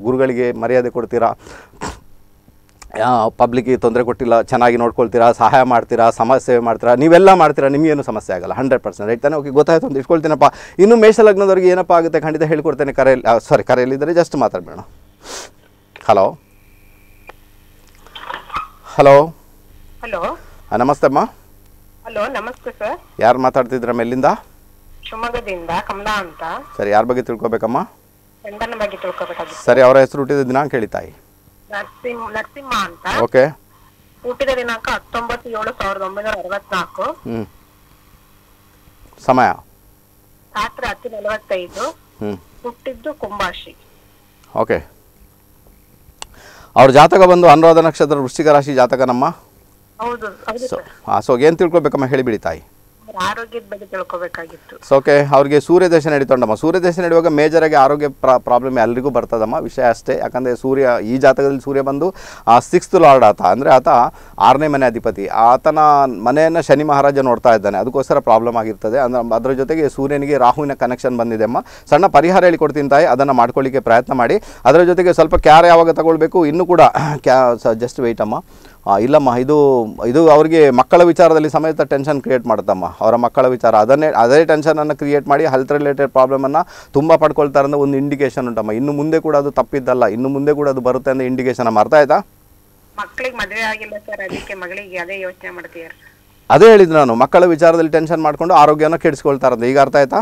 ಗುರುಗಳಿಗೆ ಮರ್ಯಾದೆ ಕೊಡ್ತೀರಾ ಪಬ್ಲಿಕ್ಗೆ ತೊಂದರೆ ಕೊಟ್ಟಿಲ್ಲ ಚೆನ್ನಾಗಿ ನೋಡ್ಕೊಳ್ತೀರಾ ಸಹಾಯ ಮಾಡ್ತೀರಾ ಸಮಾಜ ಸೇವೆ ಮಾಡ್ತೀರಾ ನೀವೆಲ್ಲ ಮಾಡ್ತೀರಾ ನಿಮಗೇನು ಸಮಸ್ಯೆ ಆಗಲ್ಲ ಹಂಡ್ರೆಡ್ ಪರ್ಸೆಂಟ್ ರೈಟ್ ತಾನೆ ಓಕೆ ಗೊತ್ತಾಯ್ತು ಅಂತ ಇಟ್ಕೊಳ್ತೀನಪ್ಪ ಇನ್ನು ಮೇಷಲಗ್ನದವ್ರಿಗೆ ಏನಪ್ಪ ಆಗುತ್ತೆ ಖಂಡಿತ ಹೇಳ್ಕೊಡ್ತೇನೆ ಕರೆ ಸಾರಿ ಕರೆಯಲ್ಲಿದ್ದರೆ ಜಸ್ಟ್ ಮಾತಾಡಬೇಡ ಹಲೋ ಹಲೋ ಹಲೋ ನಮಸ್ತೆ ಅಮ್ಮ ಹಲೋ ನಮಸ್ತೆ ಸರ್ ಯಾರು ಮಾತಾಡ್ತಿದ್ರಮ್ಮ ಎಲ್ಲಿಂದ ಶಿವಮೊಗ್ಗದಿಂದ ಕಮಲಾ ಅಂತ ಸರಿ ಯಾರ ಬಗ್ಗೆ ತಿಳ್ಕೊಬೇಕಮ್ಮ ಗಂಡನ ಬಗ್ಗೆ ತಿಳ್ಕೊಬೇಕಾಗಿ ಸರಿ ಅವರ ಹೆಸರು ಹುಟ್ಟಿದ ದಿನಾಂಕ ಹೇಳಿ ತಾಯಿ ನರಸಿಂಹ ನರಸಿಂಹ ಅಂತ ಓಕೆ ಹುಟ್ಟಿದ ದಿನಾಂಕ ಹತ್ತೊಂಬತ್ತು ಏಳು ಸಾವಿರದ ಒಂಬೈನೂರ ಅರವತ್ನಾಲ್ಕು ಸಮಯ ರಾತ್ರಿ ಹತ್ತು ನಲವತ್ತೈದು ಹುಟ್ಟಿದ್ದು ಕುಂಭಾಶಿ ಓಕೆ ಅವ್ರ ಜಾತಕ ಬಂದು ಅನುರಾಧ ನಕ್ಷತ್ರ ವೃಶ್ಚಿಕ ರಾಶಿ ಜಾತಕನಮ್ಮ ಸೊ ಏನು ತಿಳ್ಕೊಬೇಕಮ್ಮ ಹೇಳಿಬಿಡಿ ತಾಯಿ ಆರೋಗ್ಯದ ಬಗ್ಗೆ ಸೊ ಓಕೆ ಅವ್ರಿಗೆ ಸೂರ್ಯ ದರ್ಶನ ಹಿಡಿತೊಂಡಮ್ಮ ಸೂರ್ಯ ದರ್ಶನ ನಡೆಯುವಾಗ ಮೇಜರ್ ಆಗಿ ಆರೋಗ್ಯ ಪ್ರಾಬ್ಲಮ್ ಎಲ್ಲರಿಗೂ ಬರ್ತದಮ್ಮ ವಿಷಯ ಅಷ್ಟೇ ಯಾಕಂದ್ರೆ ಸೂರ್ಯ ಈ ಜಾತಕದಲ್ಲಿ ಸೂರ್ಯ ಬಂದು ಆ ಸಿಕ್ಸ್ತ್ ಲಾರ್ಡ್ ಆತ ಅಂದರೆ ಆತ ಆರನೇ ಮನೆ ಅಧಿಪತಿ ಆತನ ಮನೆಯನ್ನ ಶನಿ ಮಹಾರಾಜ ನೋಡ್ತಾ ಇದ್ದಾನೆ ಅದಕ್ಕೋಸ್ಕರ ಪ್ರಾಬ್ಲಮ್ ಆಗಿರ್ತದೆ ಅಂದ್ರೆ ಅದರ ಜೊತೆಗೆ ಸೂರ್ಯನಿಗೆ ರಾಹುವಿನ ಕನೆಕ್ಷನ್ ಬಂದಿದೆ ಅಮ್ಮ ಸಣ್ಣ ಪರಿಹಾರ ಹೇಳಿಕೊಡ್ತೀನಿ ತಾಯಿ ಅದನ್ನು ಮಾಡ್ಕೊಳ್ಳಿಕ್ಕೆ ಪ್ರಯತ್ನ ಮಾಡಿ ಅದರ ಜೊತೆಗೆ ಸ್ವಲ್ಪ ಕ್ಯಾರ್ ಯಾವಾಗ ತಗೊಳ್ಬೇಕು ಇನ್ನೂ ಕೂಡ ಕ್ಯಾ ಜಸ್ಟ್ ವೆಯ್ಟ್ ಅಮ್ಮ ಇಲ್ಲಮ್ಮ ಇದು ಇದು ಅವರಿಗೆ ಮಕ್ಕಳ ವಿಚಾರದಲ್ಲಿ ಸಮೇತ ಟೆನ್ಷನ್ ಕ್ರಿಯೇಟ್ ಮಾಡುತ್ತಮ್ಮ ಅವರ ಮಕ್ಕಳ ವಿಚಾರ ಅದನ್ನೇ ಅದೇ ಟೆನ್ಷನನ್ನು ಕ್ರಿಯೇಟ್ ಮಾಡಿ ಹೆಲ್ತ್ ರಿಲೇಟೆಡ್ ಪ್ರಾಬ್ಲಮನ್ನು ತುಂಬ ಪಡ್ಕೊಳ್ತಾರೆ ಅಂತ ಒಂದು ಇಂಡಿಕೇಶನ್ ಉಂಟಮ್ಮ ಇನ್ನು ಮುಂದೆ ಕೂಡ ಅದು ತಪ್ಪಿದ್ದಲ್ಲ ಇನ್ನು ಮುಂದೆ ಕೂಡ ಅದು ಬರುತ್ತೆ ಅಂತ ಇಂಡಿಕೇಶನ್ ಅಮ್ಮ ಅರ್ಥ ಆಯ್ತಾ ಮಕ್ಕಳಿಗೆ ಆಗಿಲ್ಲ ಸರ್ ಅದಕ್ಕೆ ಅದೇ ಯೋಚನೆ ಅದೇ ಹೇಳಿದ್ದು ನಾನು ಮಕ್ಕಳ ವಿಚಾರದಲ್ಲಿ ಟೆನ್ಷನ್ ಮಾಡಿಕೊಂಡು ಆರೋಗ್ಯನ ಕೆಡಿಸ್ಕೊಳ್ತಾರಂತೆ ಈಗ ಅರ್ಥ ಆಯ್ತಾ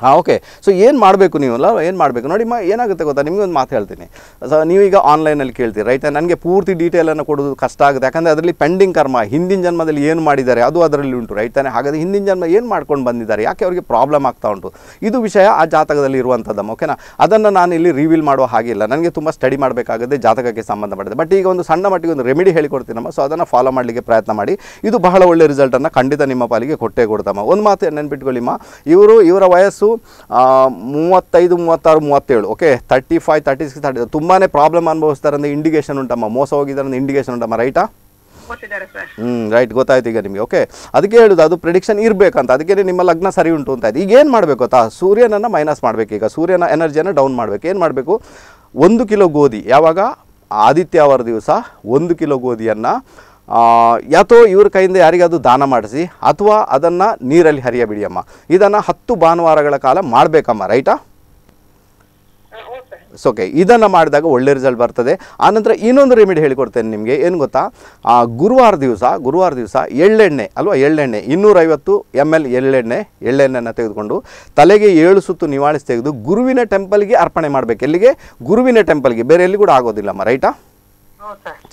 ಹಾಂ ಓಕೆ ಸೊ ಏನು ಮಾಡಬೇಕು ಅಲ್ಲ ಏನು ಮಾಡಬೇಕು ನೋಡಿ ಏನಾಗುತ್ತೆ ಗೊತ್ತಾ ನಿಮಗೆ ಒಂದು ಮಾತು ಹೇಳ್ತೀನಿ ಸೊ ನೀವೀಗ ಆನ್ಲೈನಲ್ಲಿ ಕೇಳ್ತೀರಿ ರೈತ ನನಗೆ ಪೂರ್ತಿ ಡೀಟೇಲನ್ನು ಕೊಡೋದು ಕಷ್ಟ ಆಗುತ್ತೆ ಯಾಕಂದರೆ ಅದರಲ್ಲಿ ಪೆಂಡಿಂಗ್ ಕರ್ಮ ಹಿಂದಿನ ಜನ್ಮದಲ್ಲಿ ಏನು ಮಾಡಿದ್ದಾರೆ ಅದು ಅದರಲ್ಲಿ ಉಂಟು ರೈತನೇ ಹಾಗಾದ್ರೆ ಹಿಂದಿನ ಜನ್ಮ ಏನು ಮಾಡ್ಕೊಂಡು ಬಂದಿದ್ದಾರೆ ಯಾಕೆ ಅವರಿಗೆ ಪ್ರಾಬ್ಲಮ್ ಆಗ್ತಾ ಉಂಟು ಇದು ವಿಷಯ ಆ ಜಾತಕದಲ್ಲಿ ಇರುವಂಥದ್ದಮ್ಮ ಓಕೆನಾ ಅದನ್ನು ನಾನು ಇಲ್ಲಿ ರಿವೀಲ್ ಮಾಡುವ ಹಾಗಿಲ್ಲ ನನಗೆ ತುಂಬ ಸ್ಟಡಿ ಮಾಡಬೇಕಾಗುತ್ತೆ ಜಾತಕಕ್ಕೆ ಸಂಬಂಧಪಟ್ಟಿದೆ ಬಟ್ ಈಗ ಒಂದು ಸಣ್ಣ ಮಟ್ಟಿಗೆ ಒಂದು ರೆಮಿಡಿ ಹೇಳಿಕೊಡ್ತೀನಮ್ಮ ಸೊ ಅದನ್ನು ಫಾಲೋ ಮಾಡಲಿಕ್ಕೆ ಪ್ರಯತ್ನ ಮಾಡಿ ಇದು ಬಹಳ ಒಳ್ಳೆ ರಿಸಲ್ಟನ್ನು ಖಂಡಿತ ನಿಮ್ಮ ಪಾಲಿಗೆ ಕೊಟ್ಟೇ ಕೊಡ್ತಮ್ಮ ಒಂದು ಮಾತು ನೆನ್ಪಿಟ್ಕೊಳ್ಳಿಮ್ಮ ಇವರು ಇವರ ಇವರ ವಯಸ್ಸು ಮೂವತ್ತೈದು ಮೂವತ್ತಾರು ಮೂವತ್ತೇಳು okay thirty five thirty six thirty ತುಂಬಾ ಪ್ರಾಬ್ಲಮ್ ಅನುಭವಿಸ್ತಾರೆ ಅಂದರೆ ಇಂಡಿಕೇಷನ್ ಉಂಟಮ್ಮ ಮೋಸ ಹೋಗಿದ್ದಾರೆ ಅಂದರೆ ಇಂಡಿಕೇಶನ್ ಉಂಟಮ್ಮ ರೈಟಾ ಹ್ಞೂ ರೈಟ್ ಗೊತ್ತಾಯ್ತು ಈಗ ನಿಮಗೆ ಓಕೆ ಅದಕ್ಕೆ ಹೇಳುದು ಅದು ಪ್ರಿಡಿಕ್ಷನ್ ಇರಬೇಕಂತ ಅದಕ್ಕೆ ನಿಮ್ಮ ಲಗ್ನ ಸರಿ ಉಂಟು ಅಂತ ಇದೆ ಈಗ ಏನು ಮಾಡಬೇಕು ಗೊತ್ತಾ ಸೂರ್ಯನನ್ನು ಮೈನಸ್ ಮಾಡಬೇಕು ಈಗ ಸೂರ್ಯನ ಎನರ್ಜಿಯನ್ನು ಡೌನ್ ಮಾಡಬೇಕು ಏನು ಮಾಡಬೇಕು ಒಂದು ಕಿಲೋ ಗೋಧಿ ಯಾವಾಗ ಆದಿತ್ಯವಾರ ದಿವಸ ಒಂದು ಕಿಲೋ ಗೋಧಿಯನ್ನು ಯಾತೋ ಇವ್ರ ಕೈಯಿಂದ ಯಾರಿಗಾದರೂ ದಾನ ಮಾಡಿಸಿ ಅಥವಾ ಅದನ್ನು ನೀರಲ್ಲಿ ಹರಿಯಬಿಡಿಯಮ್ಮ ಇದನ್ನು ಹತ್ತು ಭಾನುವಾರಗಳ ಕಾಲ ಮಾಡಬೇಕಮ್ಮ ರೈಟಾ ಓಕೆ ಇದನ್ನು ಮಾಡಿದಾಗ ಒಳ್ಳೆ ರಿಸಲ್ಟ್ ಬರ್ತದೆ ಆನಂತರ ಇನ್ನೊಂದು ರೆಮಿಡಿ ಹೇಳಿಕೊಡ್ತೇನೆ ನಿಮಗೆ ಏನು ಗೊತ್ತಾ ಗುರುವಾರ ದಿವಸ ಗುರುವಾರ ದಿವಸ ಎಳ್ಳೆಣ್ಣೆ ಅಲ್ವಾ ಎಳ್ಳೆಣ್ಣೆ ಇನ್ನೂರೈವತ್ತು ಎಮ್ ಎಲ್ ಎಳ್ಳೆಣ್ಣೆ ಎಳ್ಳೆಣ್ಣೆಯನ್ನು ತೆಗೆದುಕೊಂಡು ತಲೆಗೆ ಏಳು ಸುತ್ತು ನಿವಾಳಿಸಿ ತೆಗೆದು ಗುರುವಿನ ಟೆಂಪಲ್ಗೆ ಅರ್ಪಣೆ ಮಾಡಬೇಕು ಎಲ್ಲಿಗೆ ಗುರುವಿನ ಟೆಂಪಲ್ಗೆ ಬೇರೆ ಎಲ್ಲಿ ಕೂಡ ಆಗೋದಿಲ್ಲಮ್ಮ ರೈಟಾ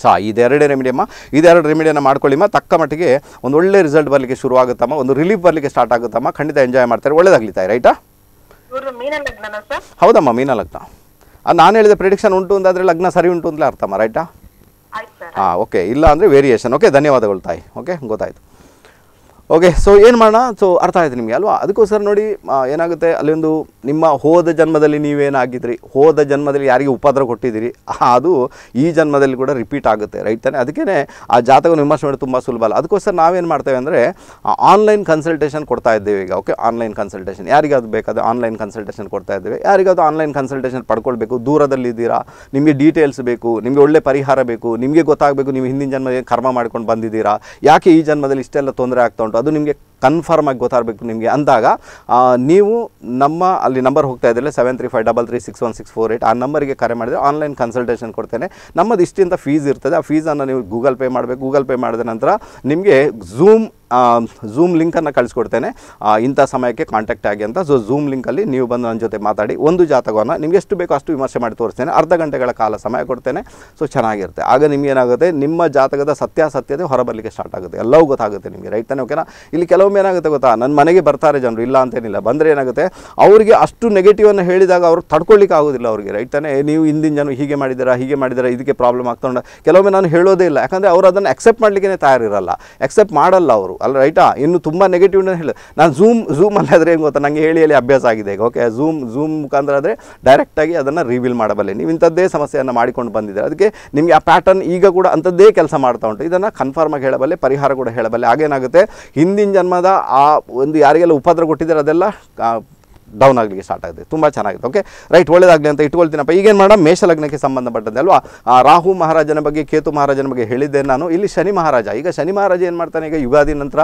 ಸಾ ಇದೆರಡೇ ರೆಮಿಡಿಯಮ್ಮ ಇದೆರಡು ರೆಮಿಡಿಯನ್ನು ಮಾಡ್ಕೊಳ್ಳಿಮ್ಮ ತಕ್ಕ ಮಟ್ಟಿಗೆ ಒಂದು ಒಳ್ಳೆ ರಿಸಲ್ಟ್ ಬರಲಿಕ್ಕೆ ಶುರು ಆಗುತ್ತಮ್ಮ ಒಂದು ರಿಲೀಫ್ ಬರಲಿಕ್ಕೆ ಸ್ಟಾರ್ಟ್ ಆಗುತ್ತಮ್ಮ ಖಂಡಿತ ಎಂಜಾಯ್ ಮಾಡ್ತಾರೆ ತಾಯಿ ರೈಟಾ ಹೌದಮ್ಮ ಮೀನ ಲಗ್ನ ನಾನು ಹೇಳಿದ ಪ್ರಿಡಿಕ್ಷನ್ ಉಂಟು ಅಂದರೆ ಲಗ್ನ ಸರಿ ಉಂಟು ಅಂತಲೇ ಅರ್ಥಮ್ಮ ರೈಟಾ ಹಾಂ ಓಕೆ ಇಲ್ಲ ಅಂದರೆ ವೇರಿಯೇಷನ್ ಓಕೆ ಧನ್ಯವಾದಗಳು ತಾಯಿ ಓಕೆ ಗೊತ್ತಾಯಿತು ಓಕೆ ಸೊ ಏನು ಮಾಡೋಣ ಸೊ ಅರ್ಥ ಆಯಿತು ನಿಮಗೆ ಅಲ್ವಾ ಅದಕ್ಕೋಸ್ಕರ ನೋಡಿ ಏನಾಗುತ್ತೆ ಅಲ್ಲೊಂದು ನಿಮ್ಮ ಹೋದ ಜನ್ಮದಲ್ಲಿ ನೀವೇನಾಗಿದ್ರಿ ಹೋದ ಜನ್ಮದಲ್ಲಿ ಯಾರಿಗೆ ಉಪದ್ರ ಕೊಟ್ಟಿದ್ದೀರಿ ಅದು ಈ ಜನ್ಮದಲ್ಲಿ ಕೂಡ ರಿಪೀಟ್ ಆಗುತ್ತೆ ರೈಟ್ ತಾನೆ ಅದಕ್ಕೇ ಆ ಜಾತಕ ವಿಮರ್ಶೆ ಮಾಡೋದು ತುಂಬ ಸುಲಭ ಅಲ್ಲ ಅದಕ್ಕೋಸ್ಕರ ನಾವೇನು ಮಾಡ್ತೇವೆ ಅಂದರೆ ಆನ್ಲೈನ್ ಕನ್ಸಲ್ಟೇಷನ್ ಕೊಡ್ತಾ ಇದ್ದೇವೆ ಈಗ ಓಕೆ ಆನ್ಲೈನ್ ಕನ್ಸಲ್ಟೇಷನ್ ಯಾರಿಗಾದ್ರು ಬೇಕಾದ ಆನ್ಲೈನ್ ಕನ್ಸಲ್ಟೇಷನ್ ಕೊಡ್ತಾ ಇದ್ದೇವೆ ಯಾರಿಗಾದ್ರು ಆನ್ಲೈನ್ ಕನ್ಸಲ್ಟೇಷನ್ ಪಡ್ಕೊಳ್ಬೇಕು ದೂರದಲ್ಲಿದ್ದೀರಾ ನಿಮಗೆ ಡೀಟೇಲ್ಸ್ ಬೇಕು ನಿಮಗೆ ಒಳ್ಳೆ ಪರಿಹಾರ ಬೇಕು ನಿಮಗೆ ಗೊತ್ತಾಗಬೇಕು ನೀವು ಹಿಂದಿನ ಜನ್ಮ ಕರ್ಮ ಮಾಡ್ಕೊಂಡು ಬಂದಿದ್ದೀರಾ ಯಾಕೆ ಈ ಜನ್ಮದಲ್ಲಿ ಇಷ್ಟೆಲ್ಲ ತೊಂದರೆ ಆಗ್ತಾ ಉಂಟು ಅದು ನಿಮಗೆ ಕನ್ಫರ್ಮ್ ಆಗಿ ಗೊತ್ತಾಗಬೇಕು ನಿಮಗೆ ಅಂದಾಗ ನೀವು ನಮ್ಮ ಅಲ್ಲಿ ನಂಬರ್ ಹೋಗ್ತಾ ಇದ್ದರೆ seven three five double three six one six four eight ಆ ನಂಬರಿಗೆ ಕರೆ ಮಾಡಿದರೆ ಆನ್ಲೈನ್ ಕನ್ಸಲ್ಟೇಷನ್ ಕೊಡ್ತೇನೆ ನಮ್ಮದು ಇಷ್ಟಿಂತ ಫೀಸ್ ಇರ್ತದೆ ಆ ಫೀಸನ್ನು ನೀವು ಗೂಗಲ್ ಪೇ ಮಾಡಬೇಕು ಗೂಗಲ್ ಪೇ ಮಾಡಿದ ನಂತರ ನಿಮಗೆ ಝೂಮ್ ಝೂಮ್ ಲಿಂಕನ್ನು ಕಳಿಸ್ಕೊಡ್ತೇನೆ ಇಂಥ ಸಮಯಕ್ಕೆ ಕಾಂಟ್ಯಾಕ್ಟ್ ಆಗಿ ಅಂತ ಸೊ ಝೂಮ್ ಲಿಂಕಲ್ಲಿ ನೀವು ಬಂದು ನನ್ನ ಜೊತೆ ಮಾತಾಡಿ ಒಂದು ಜಾತಕವನ್ನು ನಿಮ್ಗೆ ಎಷ್ಟು ಬೇಕೋ ಅಷ್ಟು ವಿಮರ್ಶೆ ಮಾಡಿ ತೋರಿಸ್ತೇನೆ ಅರ್ಧ ಗಂಟೆಗಳ ಕಾಲ ಸಮಯ ಕೊಡ್ತೇನೆ ಸೊ ಚೆನ್ನಾಗಿರುತ್ತೆ ಆಗ ನಿಮಗೇನಾಗುತ್ತೆ ನಿಮ್ಮ ಜಾತಕದ ಸತ್ಯಾಸತ್ಯತೆ ಹೊರಬರಲಿಕ್ಕೆ ಸ್ಟಾರ್ಟ್ ಆಗುತ್ತೆ ಎಲ್ಲವೂ ಗೊತ್ತಾಗುತ್ತೆ ನಿಮಗೆ ರೈಟ್ ತಾನೆ ಓಕೆನಾ ಇಲ್ಲಿ ಕೆಲವೊಮ್ಮೆ ಏನಾಗುತ್ತೆ ಗೊತ್ತಾ ನನ್ನ ಮನೆಗೆ ಬರ್ತಾರೆ ಜನರು ಇಲ್ಲ ಅಂತೇನಿಲ್ಲ ಬಂದರೆ ಏನಾಗುತ್ತೆ ಅವರಿಗೆ ಅಷ್ಟು ನೆಗೆಟಿವನ್ನು ಹೇಳಿದಾಗ ಅವರು ತಡ್ಕೊಳ್ಲಿಕ್ಕೆ ಆಗೋದಿಲ್ಲ ಅವರಿಗೆ ರೈಟ್ ತಾನೇ ನೀವು ಹಿಂದಿನ ಜನ ಹೀಗೆ ಮಾಡಿದ್ದೀರಾ ಹೀಗೆ ಮಾಡಿದ್ದೀರಾ ಇದಕ್ಕೆ ಪ್ರಾಬ್ಲಮ್ ಆಗ್ತಾ ಕೆಲವೊಮ್ಮೆ ನಾನು ಹೇಳೋದೇ ಇಲ್ಲ ಯಾಕಂದರೆ ಅವರು ಅದನ್ನು ಅಕ್ಸೆಪ್ಟ್ ಮಾಡಲಿಕ್ಕೆ ತಯಾರಿರಲ್ಲ ಅಕ್ಸೆಪ್ಟ್ ಮಾಡಲ್ಲ ಅವರು ಅಲ್ಲ ರೈಟಾ ಇನ್ನು ತುಂಬ ನೆಗೆಟಿವ್ ಹೇಳಿ ನಾನು ಝೂಮ್ ಝೂಮಲ್ಲಿ ಆದರೆ ಹೆಂಗೆ ಗೊತ್ತಾ ನನಗೆ ಹೇಳಿ ಹೇಳಿ ಅಭ್ಯಾಸ ಆಗಿದೆ ಈಗ ಓಕೆ ಝೂಮ್ ಝೂಮ್ ಮುಖಾಂತರ ಆದರೆ ಡೈರೆಕ್ಟಾಗಿ ಅದನ್ನು ರಿವೀಲ್ ಮಾಡಬಲ್ಲೆ ನೀವು ಇಂಥದ್ದೇ ಸಮಸ್ಯೆಯನ್ನು ಮಾಡಿಕೊಂಡು ಬಂದಿದ್ದೀರಿ ಅದಕ್ಕೆ ನಿಮಗೆ ಆ ಪ್ಯಾಟರ್ನ್ ಈಗ ಕೂಡ ಅಂಥದ್ದೇ ಕೆಲಸ ಮಾಡ್ತಾ ಉಂಟು ಇದನ್ನು ಕನ್ಫರ್ಮಾಗಿ ಹೇಳಬಲ್ಲೆ ಪರಿಹಾರ ಕೂಡ ಹೇಳಬಲ್ಲೆ ಹಾಗೇನಾಗುತ್ತೆ ಹಿಂದಿನ ಜನ್ಮದ ಆ ಒಂದು ಯಾರಿಗೆಲ್ಲ ಉಪದ್ರ ಕೊಟ್ಟಿದ್ದಾರೆ ಅದೆಲ್ಲ ಡೌನ್ ಆಗಲಿಕ್ಕೆ ಸ್ಟಾರ್ಟ್ ಆಗುತ್ತೆ ತುಂಬ ಚೆನ್ನಾಗಿದೆ ಓಕೆ ರೈಟ್ ಒಳ್ಳೇದಾಗಲಿ ಅಂತ ಇಟ್ಕೊಳ್ತೀನಪ್ಪ ಈಗೇನು ಮಾಡೋಣ ಮೇಷಲಗ್ನಕ್ಕೆ ಸಂಬಂಧಪಟ್ಟದ್ದೆ ಅಲ್ವಾ ರಾಹು ಮಹಾರಾಜನ ಬಗ್ಗೆ ಕೇತು ಮಹಾರಾಜನ ಬಗ್ಗೆ ಹೇಳಿದ್ದೆ ನಾನು ಇಲ್ಲಿ ಶನಿ ಮಹಾರಾಜ ಈಗ ಶನಿ ಮಹಾರಾಜ ಏನು ಮಾಡ್ತಾನೆ ಈಗ ಯುಗಾದಿ ನಂತರ